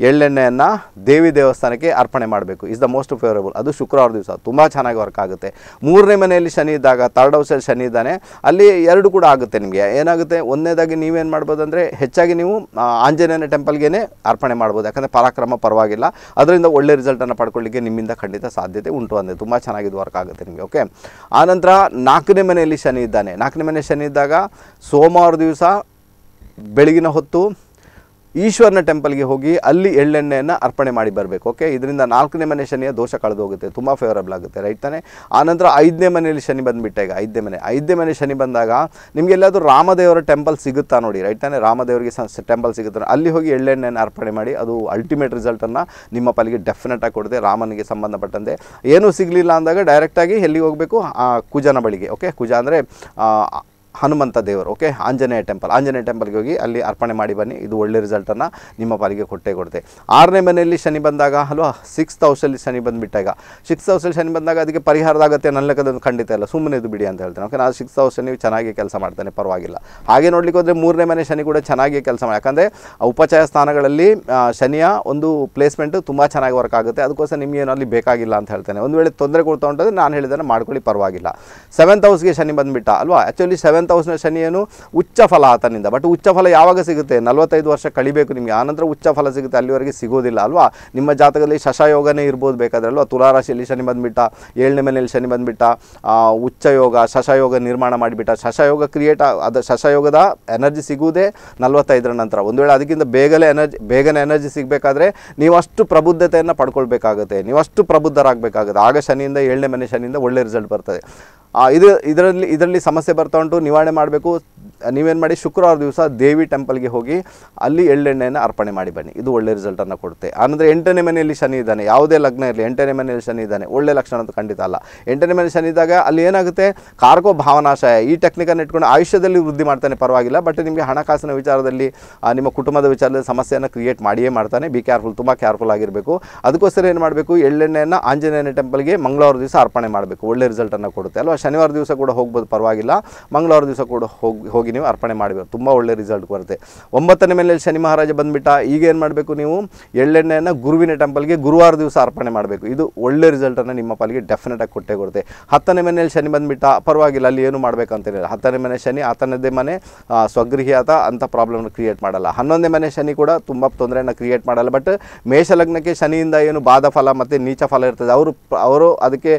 ಎಳ್ಳೆಣ್ಣೆಯನ್ನು ದೇವಿ ದೇವಸ್ಥಾನಕ್ಕೆ ಅರ್ಪಣೆ ಮಾಡಬೇಕು ಇಸ್ ದ ಮೋಸ್ಟ್ ಫೇವರೇಬಲ್ ಅದು ಶುಕ್ರವಾರ ದಿವಸ ತುಂಬ ಚೆನ್ನಾಗಿ ವರ್ಕ್ ಆಗುತ್ತೆ ಮೂರನೇ ಮನೆಯಲ್ಲಿ ಶನಿ ಇದ್ದಾಗ ತರ್ಡ್ ಹೌಸಲ್ಲಿ ಶನಿ ಇದ್ದಾನೆ ಅಲ್ಲಿ ಎರಡು ಕೂಡ ಆಗುತ್ತೆ ನಿಮಗೆ ಏನಾಗುತ್ತೆ ಒಂದನೇದಾಗಿ ನೀವೇನು ಮಾಡ್ಬೋದು ಅಂದರೆ ಹೆಚ್ಚಾಗಿ ನೀವು ಆಂಜನೇಯನ ಟೆಂಪಲ್ಗೇ ಅರ್ಪಣೆ ಮಾಡ್ಬೋದು ಯಾಕಂದರೆ ಪರಾಕ್ರಮ ಪರವಾಗಿಲ್ಲ ಅದರಿಂದ ಒಳ್ಳೆ ರಿಸಲ್ಟನ್ನು ಪಡ್ಕೊಳ್ಳಿಕ್ಕೆ ನಿಮ್ಮಿಂದ ಖಂಡಿತ ಸಾಧ್ಯತೆ ಉಂಟು ಅಂದರೆ ತುಂಬ ಇದು ವರ್ಕ್ ಆಗುತ್ತೆ ನಿಮಗೆ ಓಕೆ ಆನಂತರ ನಾಲ್ಕನೇ ಮನೆಯಲ್ಲಿ ಶನಿ ಇದ್ದಾನೆ ನಾಲ್ಕನೇ ಮನೆ ಶನಿ ಇದ್ದಾಗ ಸೋಮವಾರ ದಿವಸ ಬೆಳಗಿನ ಹೊತ್ತು ಈಶ್ವರನ ಟೆಂಪಲ್ಗೆ ಹೋಗಿ ಅಲ್ಲಿ ಎಳ್ಳೆಣ್ಣೆಯನ್ನು ಅರ್ಪಣೆ ಮಾಡಿ ಬರಬೇಕು ಓಕೆ ಇದರಿಂದ ನಾಲ್ಕನೇ ಮನೆ ಶನಿಯ ದೋಷ ಕಳೆದು ಹೋಗುತ್ತೆ ತುಂಬ ಫೇವರಬಲ್ ಆಗುತ್ತೆ ರೈಟ್ ತಾನೆ ಆನಂತರ ಐದನೇ ಮನೆಯಲ್ಲಿ ಶನಿ ಬಂದುಬಿಟ್ಟ ಈಗ ಐದನೇ ಮನೆ ಐದನೇ ಮನೆ ಶನಿ ಬಂದಾಗ ನಿಮಗೆಲ್ಲಾದರೂ ರಾಮದೇವರ ಟೆಂಪಲ್ ಸಿಗುತ್ತಾ ನೋಡಿ ರೈಟ್ ತಾನೆ ರಾಮದೇವರಿಗೆ ಟೆಂಪಲ್ ಸಿಗುತ್ತೆ ಅಲ್ಲಿ ಹೋಗಿ ಎಳ್ಳೆಣ್ಣೆಯನ್ನು ಅರ್ಪಣೆ ಮಾಡಿ ಅದು ಅಲ್ಟಿಮೇಟ್ ರಿಸಲ್ಟನ್ನು ನಿಮ್ಮ ಪಾಲಿಗೆ ಡೆಫಿನೆಟಾಗಿ ಕೊಡುತ್ತೆ ರಾಮನಿಗೆ ಸಂಬಂಧಪಟ್ಟಂತೆ ಏನೂ ಸಿಗಲಿಲ್ಲ ಅಂದಾಗ ಡೈರೆಕ್ಟಾಗಿ ಎಲ್ಲಿಗೆ ಹೋಗಬೇಕು ಕುಜನ ಬಳಿಗೆ ಓಕೆ ಕುಜ ಅಂದರೆ ಹನುಮಂತ ದೇವರು ಓಕೆ ಆಂಜನೇಯ ಟೆಂಪಲ್ ಆಂಜನೇಯ ಟೆಂಪಲ್ಗೆ ಹೋಗಿ ಅಲ್ಲಿ ಅರ್ಪಣೆ ಮಾಡಿ ಬನ್ನಿ ಇದು ಒಳ್ಳೆ ರಿಸಲ್ಟನ್ನು ನಿಮ್ಮ ಪಾಲಿಗೆ ಕೊಟ್ಟೇ ಕೊಡುತ್ತೆ ಆರನೇ ಮನೆಯಲ್ಲಿ ಶನಿ ಬಂದಾಗ ಅಲ್ವಾ ಸಿಕ್ಸ್ತ್ ಹೌಸಲ್ಲಿ ಶನಿ ಬಂದುಬಿಟ್ಟಾಗ ಸಿಕ್ಸ್ತ್ ಹೌಸಲ್ಲಿ ಶನಿ ಬಂದಾಗ ಅದಕ್ಕೆ ಪರಿಹಾರದಾಗತ್ತೆ ನನ್ನ ಲೆಕ್ಕದೊಂದು ಖಂಡಿತ ಇಲ್ಲ ಸುಮ್ಮನೆ ಇದು ಬಿಡಿ ಅಂತ ಹೇಳ್ತೇನೆ ಓಕೆ ನಾನು ಸಿಕ್ಸ್ತ್ ಹೌಸಲ್ಲಿ ನೀವು ಚೆನ್ನಾಗಿ ಕೆಲಸ ಮಾಡ್ತಾನೆ ಪರವಾಗಿಲ್ಲ ಹಾಗೆ ನೋಡಲಿಕ್ಕೆ ಹೋದರೆ ಮೂರನೇ ಮನೆ ಶನಿ ಕೂಡ ಚೆನ್ನಾಗಿ ಕೆಲಸ ಮಾಡಿ ಯಾಕಂದರೆ ಉಪಚಯ ಸ್ಥಾನಗಳಲ್ಲಿ ಶನಿಯ ಒಂದು ಪ್ಲೇಸ್ಮೆಂಟು ತುಂಬ ಚೆನ್ನಾಗಿ ವರ್ಕ್ ಆಗುತ್ತೆ ಅದಕ್ಕೋಸ್ಕರ ನಿಮಗೇನು ಅಲ್ಲಿ ಬೇಕಾಗಿಲ್ಲ ಅಂತ ಹೇಳ್ತೇನೆ ಒಂದು ವೇಳೆ ತೊಂದರೆ ಕೊಡ್ತಾ ಉಂಟಂದರೆ ನಾನು ಹೇಳಿದರೆ ಮಾಡ್ಕೊಳ್ಳಿ ಪರವಾಗಿಲ್ಲ ಸೆವೆಂತ್ ಹೌಸ್ಗೆ ಶನಿ ಬಂದುಬಿಟ್ಟ ಅಲ್ವಾ ಆ್ಯಕ್ಚುಲಿ ಸೆವೆಂತ್ ಲೆವೆಂತ್ ಹೌಸ್ನ ಶನಿಯನು ಉಚ್ಚ ಫಲ ಆತನಿಂದ ಬಟ್ ಉಚ್ಚ ಫಲ ಯಾವಾಗ ಸಿಗುತ್ತೆ ನಲವತ್ತೈದು ವರ್ಷ ಕಳಿಬೇಕು ನಿಮಗೆ ಆನಂತರ ಉಚ್ಚ ಫಲ ಸಿಗುತ್ತೆ ಅಲ್ಲಿವರೆಗೆ ಸಿಗೋದಿಲ್ಲ ಅಲ್ವಾ ನಿಮ್ಮ ಜಾತಕದಲ್ಲಿ ಶಶಯೋಗನೇ ಇರ್ಬೋದು ಬೇಕಾದ್ರೆ ಅಲ್ವಾ ತುಲಾರಾಶಿಯಲ್ಲಿ ಶನಿ ಬಂದ್ಬಿಟ್ಟ ಏಳನೇ ಮನೆಯಲ್ಲಿ ಶನಿ ಬಂದುಬಿಟ್ಟ ಉಚ್ಚಯೋಗ ಶಶಯೋಗ ನಿರ್ಮಾಣ ಮಾಡಿಬಿಟ್ಟ ಶಶಯೋಗ ಕ್ರಿಯೇಟ್ ಅದು ಶಶಯೋಗದ ಎನರ್ಜಿ ಸಿಗುವುದೇ ನಲವತ್ತೈದರ ನಂತರ ಒಂದು ವೇಳೆ ಅದಕ್ಕಿಂತ ಬೇಗಲೇ ಎನರ್ಜಿ ಬೇಗನೆ ಎನರ್ಜಿ ಸಿಗಬೇಕಾದ್ರೆ ನೀವಷ್ಟು ಪ್ರಬುದ್ಧತೆಯನ್ನು ಪಡ್ಕೊಳ್ಬೇಕಾಗುತ್ತೆ ನೀವಷ್ಟು ಪ್ರಬುದ್ಧರಾಗಬೇಕಾಗುತ್ತೆ ಆಗ ಶನಿಯಿಂದ ಏಳನೇ ಮನೆ ಶನಿಯಿಂದ ಒಳ್ಳೆ ರಿಸಲ್ಟ್ ಬರ್ತದೆ ಇದು ಇದರಲ್ಲಿ ಇದರಲ್ಲಿ ಸಮಸ್ಯೆ ಬರ್ತಾ ಉಂಟು ನಿವಾರಣೆ ಮಾಡಬೇಕು ನೀವೇನು ಮಾಡಿ ಶುಕ್ರವಾರ ದಿವಸ ದೇವಿ ಟೆಂಪಲ್ಗೆ ಹೋಗಿ ಅಲ್ಲಿ ಎಳ್ಳೆಣ್ಣೆಯನ್ನು ಅರ್ಪಣೆ ಮಾಡಿ ಬನ್ನಿ ಇದು ಒಳ್ಳೆ ರಿಸಲ್ಟನ್ನು ಕೊಡುತ್ತೆ ಆನಂದರೆ ಎಂಟನೇ ಮನೆಯಲ್ಲಿ ಶನಿ ಇದ್ದಾನೆ ಯಾವುದೇ ಲಗ್ನ ಇರಲಿ ಎಂಟನೇ ಮನೆಯಲ್ಲಿ ಶನಿ ಇದ್ದಾನೆ ಒಳ್ಳೆ ಲಕ್ಷಣ ಅಂತ ಖಂಡಿತ ಅಲ್ಲ ಎಂಟನೇ ಮನೆಯಲ್ಲಿ ಶನಿ ಇದ್ದಾಗ ಅಲ್ಲಿ ಏನಾಗುತ್ತೆ ಕಾರ್ಗೋ ಭಾವನಾಶಯ ಈ ಟೆಕ್ನಿಕನ್ನು ಇಟ್ಕೊಂಡು ಆಯುಷ್ಯದಲ್ಲಿ ವೃದ್ಧಿ ಮಾಡ್ತಾನೆ ಪರವಾಗಿಲ್ಲ ಬಟ್ ನಿಮಗೆ ಹಣಕಾಸಿನ ವಿಚಾರದಲ್ಲಿ ನಿಮ್ಮ ಕುಟುಂಬದ ವಿಚಾರದಲ್ಲಿ ಸಮಸ್ಯೆಯನ್ನು ಕ್ರಿಯೇಟ್ ಮಾಡಿಯೇ ಮಾಡ್ತಾನೆ ಬಿ ಕೇರ್ಫುಲ್ ತುಂಬ ಕೇರ್ಫುಲ್ ಆಗಿರಬೇಕು ಅದಕ್ಕೋಸ್ಕರ ಏನು ಮಾಡಬೇಕು ಎಳ್ಳೆಣ್ಣೆಯನ್ನು ಆಂಜನೇಯನ ಟೆಂಪಲ್ಗೆ ಮಂಗಳವಾರ ದಿವಸ ಅರ್ಪಣೆ ಮಾಡಬೇಕು ಒಳ್ಳೆ ರಿಸಲ್ಟನ್ನು ಕೊಡುತ್ತೆ ಅಲ್ವಾ ಶನಿವಾರ ದಿವಸ ಕೂಡ ಹೋಗ್ಬೋದು ಪರವಾಗಿಲ್ಲ ಮಂಗಳವಾರ ದಿವಸ ಕೂಡ ಹೋಗಿ ಹೋಗಿ ನೀವು ಅರ್ಪಣೆ ಮಾಡಬೇಕು ತುಂಬ ಒಳ್ಳೆ ರಿಸಲ್ಟ್ ಬರುತ್ತೆ ಒಂಬತ್ತನೇ ಮೇಲೆ ಶನಿ ಮಹಾರಾಜ ಬಂದ್ಬಿಟ್ಟ ಈಗ ಏನು ಮಾಡಬೇಕು ನೀವು ಎಳ್ಳೆಣ್ಣೆಯನ್ನು ಗುರುವಿನ ಟೆಂಪಲ್ಗೆ ಗುರುವಾರ ದಿವಸ ಅರ್ಪಣೆ ಮಾಡಬೇಕು ಇದು ಒಳ್ಳೆ ರಿಸಲ್ಟನ್ನು ನಿಮ್ಮ ಪಾಲಿಗೆ ಡೆಫಿನೆಟಾಗಿ ಕೊಟ್ಟೇ ಕೊಡುತ್ತೆ ಹತ್ತನೇ ಮನೆಯಲ್ಲಿ ಶನಿ ಬಂದ್ಬಿಟ್ಟ ಪರವಾಗಿಲ್ಲ ಅಲ್ಲಿ ಏನು ಮಾಡಬೇಕಂತೇಳಿ ಹತ್ತನೇ ಮನೆ ಶನಿ ಆತನದ್ದೇ ಮನೆ ಸ್ವಗೃಹಿಯಾತ ಅಂಥ ಪ್ರಾಬ್ಲಮ್ನ ಕ್ರಿಯೇಟ್ ಮಾಡಲ್ಲ ಹನ್ನೊಂದನೇ ಮನೆ ಶನಿ ಕೂಡ ತುಂಬ ತೊಂದರೆಯನ್ನು ಕ್ರಿಯೇಟ್ ಮಾಡಲ್ಲ ಬಟ್ ಮೇಷಲಗ್ನಕ್ಕೆ ಶನಿಯಿಂದ ಏನು ಬಾಧ ಫಲ ಮತ್ತು ನೀಚ ಫಲ ಇರ್ತದೆ ಅವರು ಅವರು ಅದಕ್ಕೆ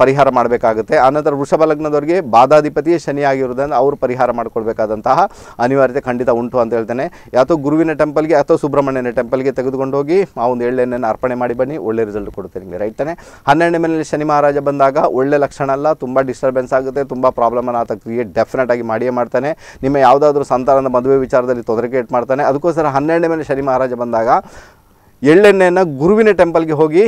ಪರಿಹಾರ ಮಾಡಬೇಕಾಗುತ್ತೆ ಆನಂತರ ವೃಷಭ ಲಗ್ನದವರಿಗೆ ಬಾಧಾಧಿಪತಿಯೇ ಶನಿ ಆಗಿರೋದ್ರಿಂದ ಅವರು ಪರಿಹಾರ ಮಾಡಿಕೊಳ್ಬೇಕು ಮಾಡಬೇಕಾದಂತಹ ಅನಿವಾರ್ಯತೆ ಖಂಡಿತ ಉಂಟು ಅಂತ ಹೇಳ್ತೇನೆ ಅಥವಾ ಗುರುವಿನ ಟೆಂಪಲ್ಗೆ ಅಥವಾ ಸುಬ್ರಹ್ಮಣ್ಯನ ಟೆಂಪಲ್ಗೆ ತೆಗೆದುಕೊಂಡು ಹೋಗಿ ಆ ಒಂದು ಎಳ್ಳೆಣ್ಣೆಯನ್ನು ಅರ್ಪಣೆ ಮಾಡಿ ಬನ್ನಿ ಒಳ್ಳೆ ರಿಸಲ್ಟ್ ಕೊಡುತ್ತೆ ನಿಮಗೆ ರೈಟ್ ತಾನೆ ಹನ್ನೆರಡನೇ ಮನೆಯಲ್ಲಿ ಶನಿ ಮಹಾರಾಜ ಬಂದಾಗ ಒಳ್ಳೆ ಲಕ್ಷಣ ಅಲ್ಲ ತುಂಬ ಡಿಸ್ಟರ್ಬೆನ್ಸ್ ಆಗುತ್ತೆ ತುಂಬ ಪ್ರಾಬ್ಲಮನ್ನು ಆತ ಕ್ರಿಯೇಟ್ ಡೆಫಿನೆಟ್ ಆಗಿ ಮಾಡಿಯೇ ಮಾಡ್ತಾನೆ ನಿಮ್ಮ ಯಾವುದಾದ್ರೂ ಸಂತಾನದ ಮದುವೆ ವಿಚಾರದಲ್ಲಿ ತೊಂದರೆ ಮಾಡ್ತಾನೆ ಅದಕ್ಕೋಸ್ಕರ ಹನ್ನೆರಡನೇ ಮನೆ ಶನಿ ಮಹಾರಾಜ ಬಂದಾಗ ಎಳ್ಳೆಣ್ಣೆಯನ್ನು ಗುರುವಿನ ಟೆಂಪಲ್ಗೆ ಹೋಗಿ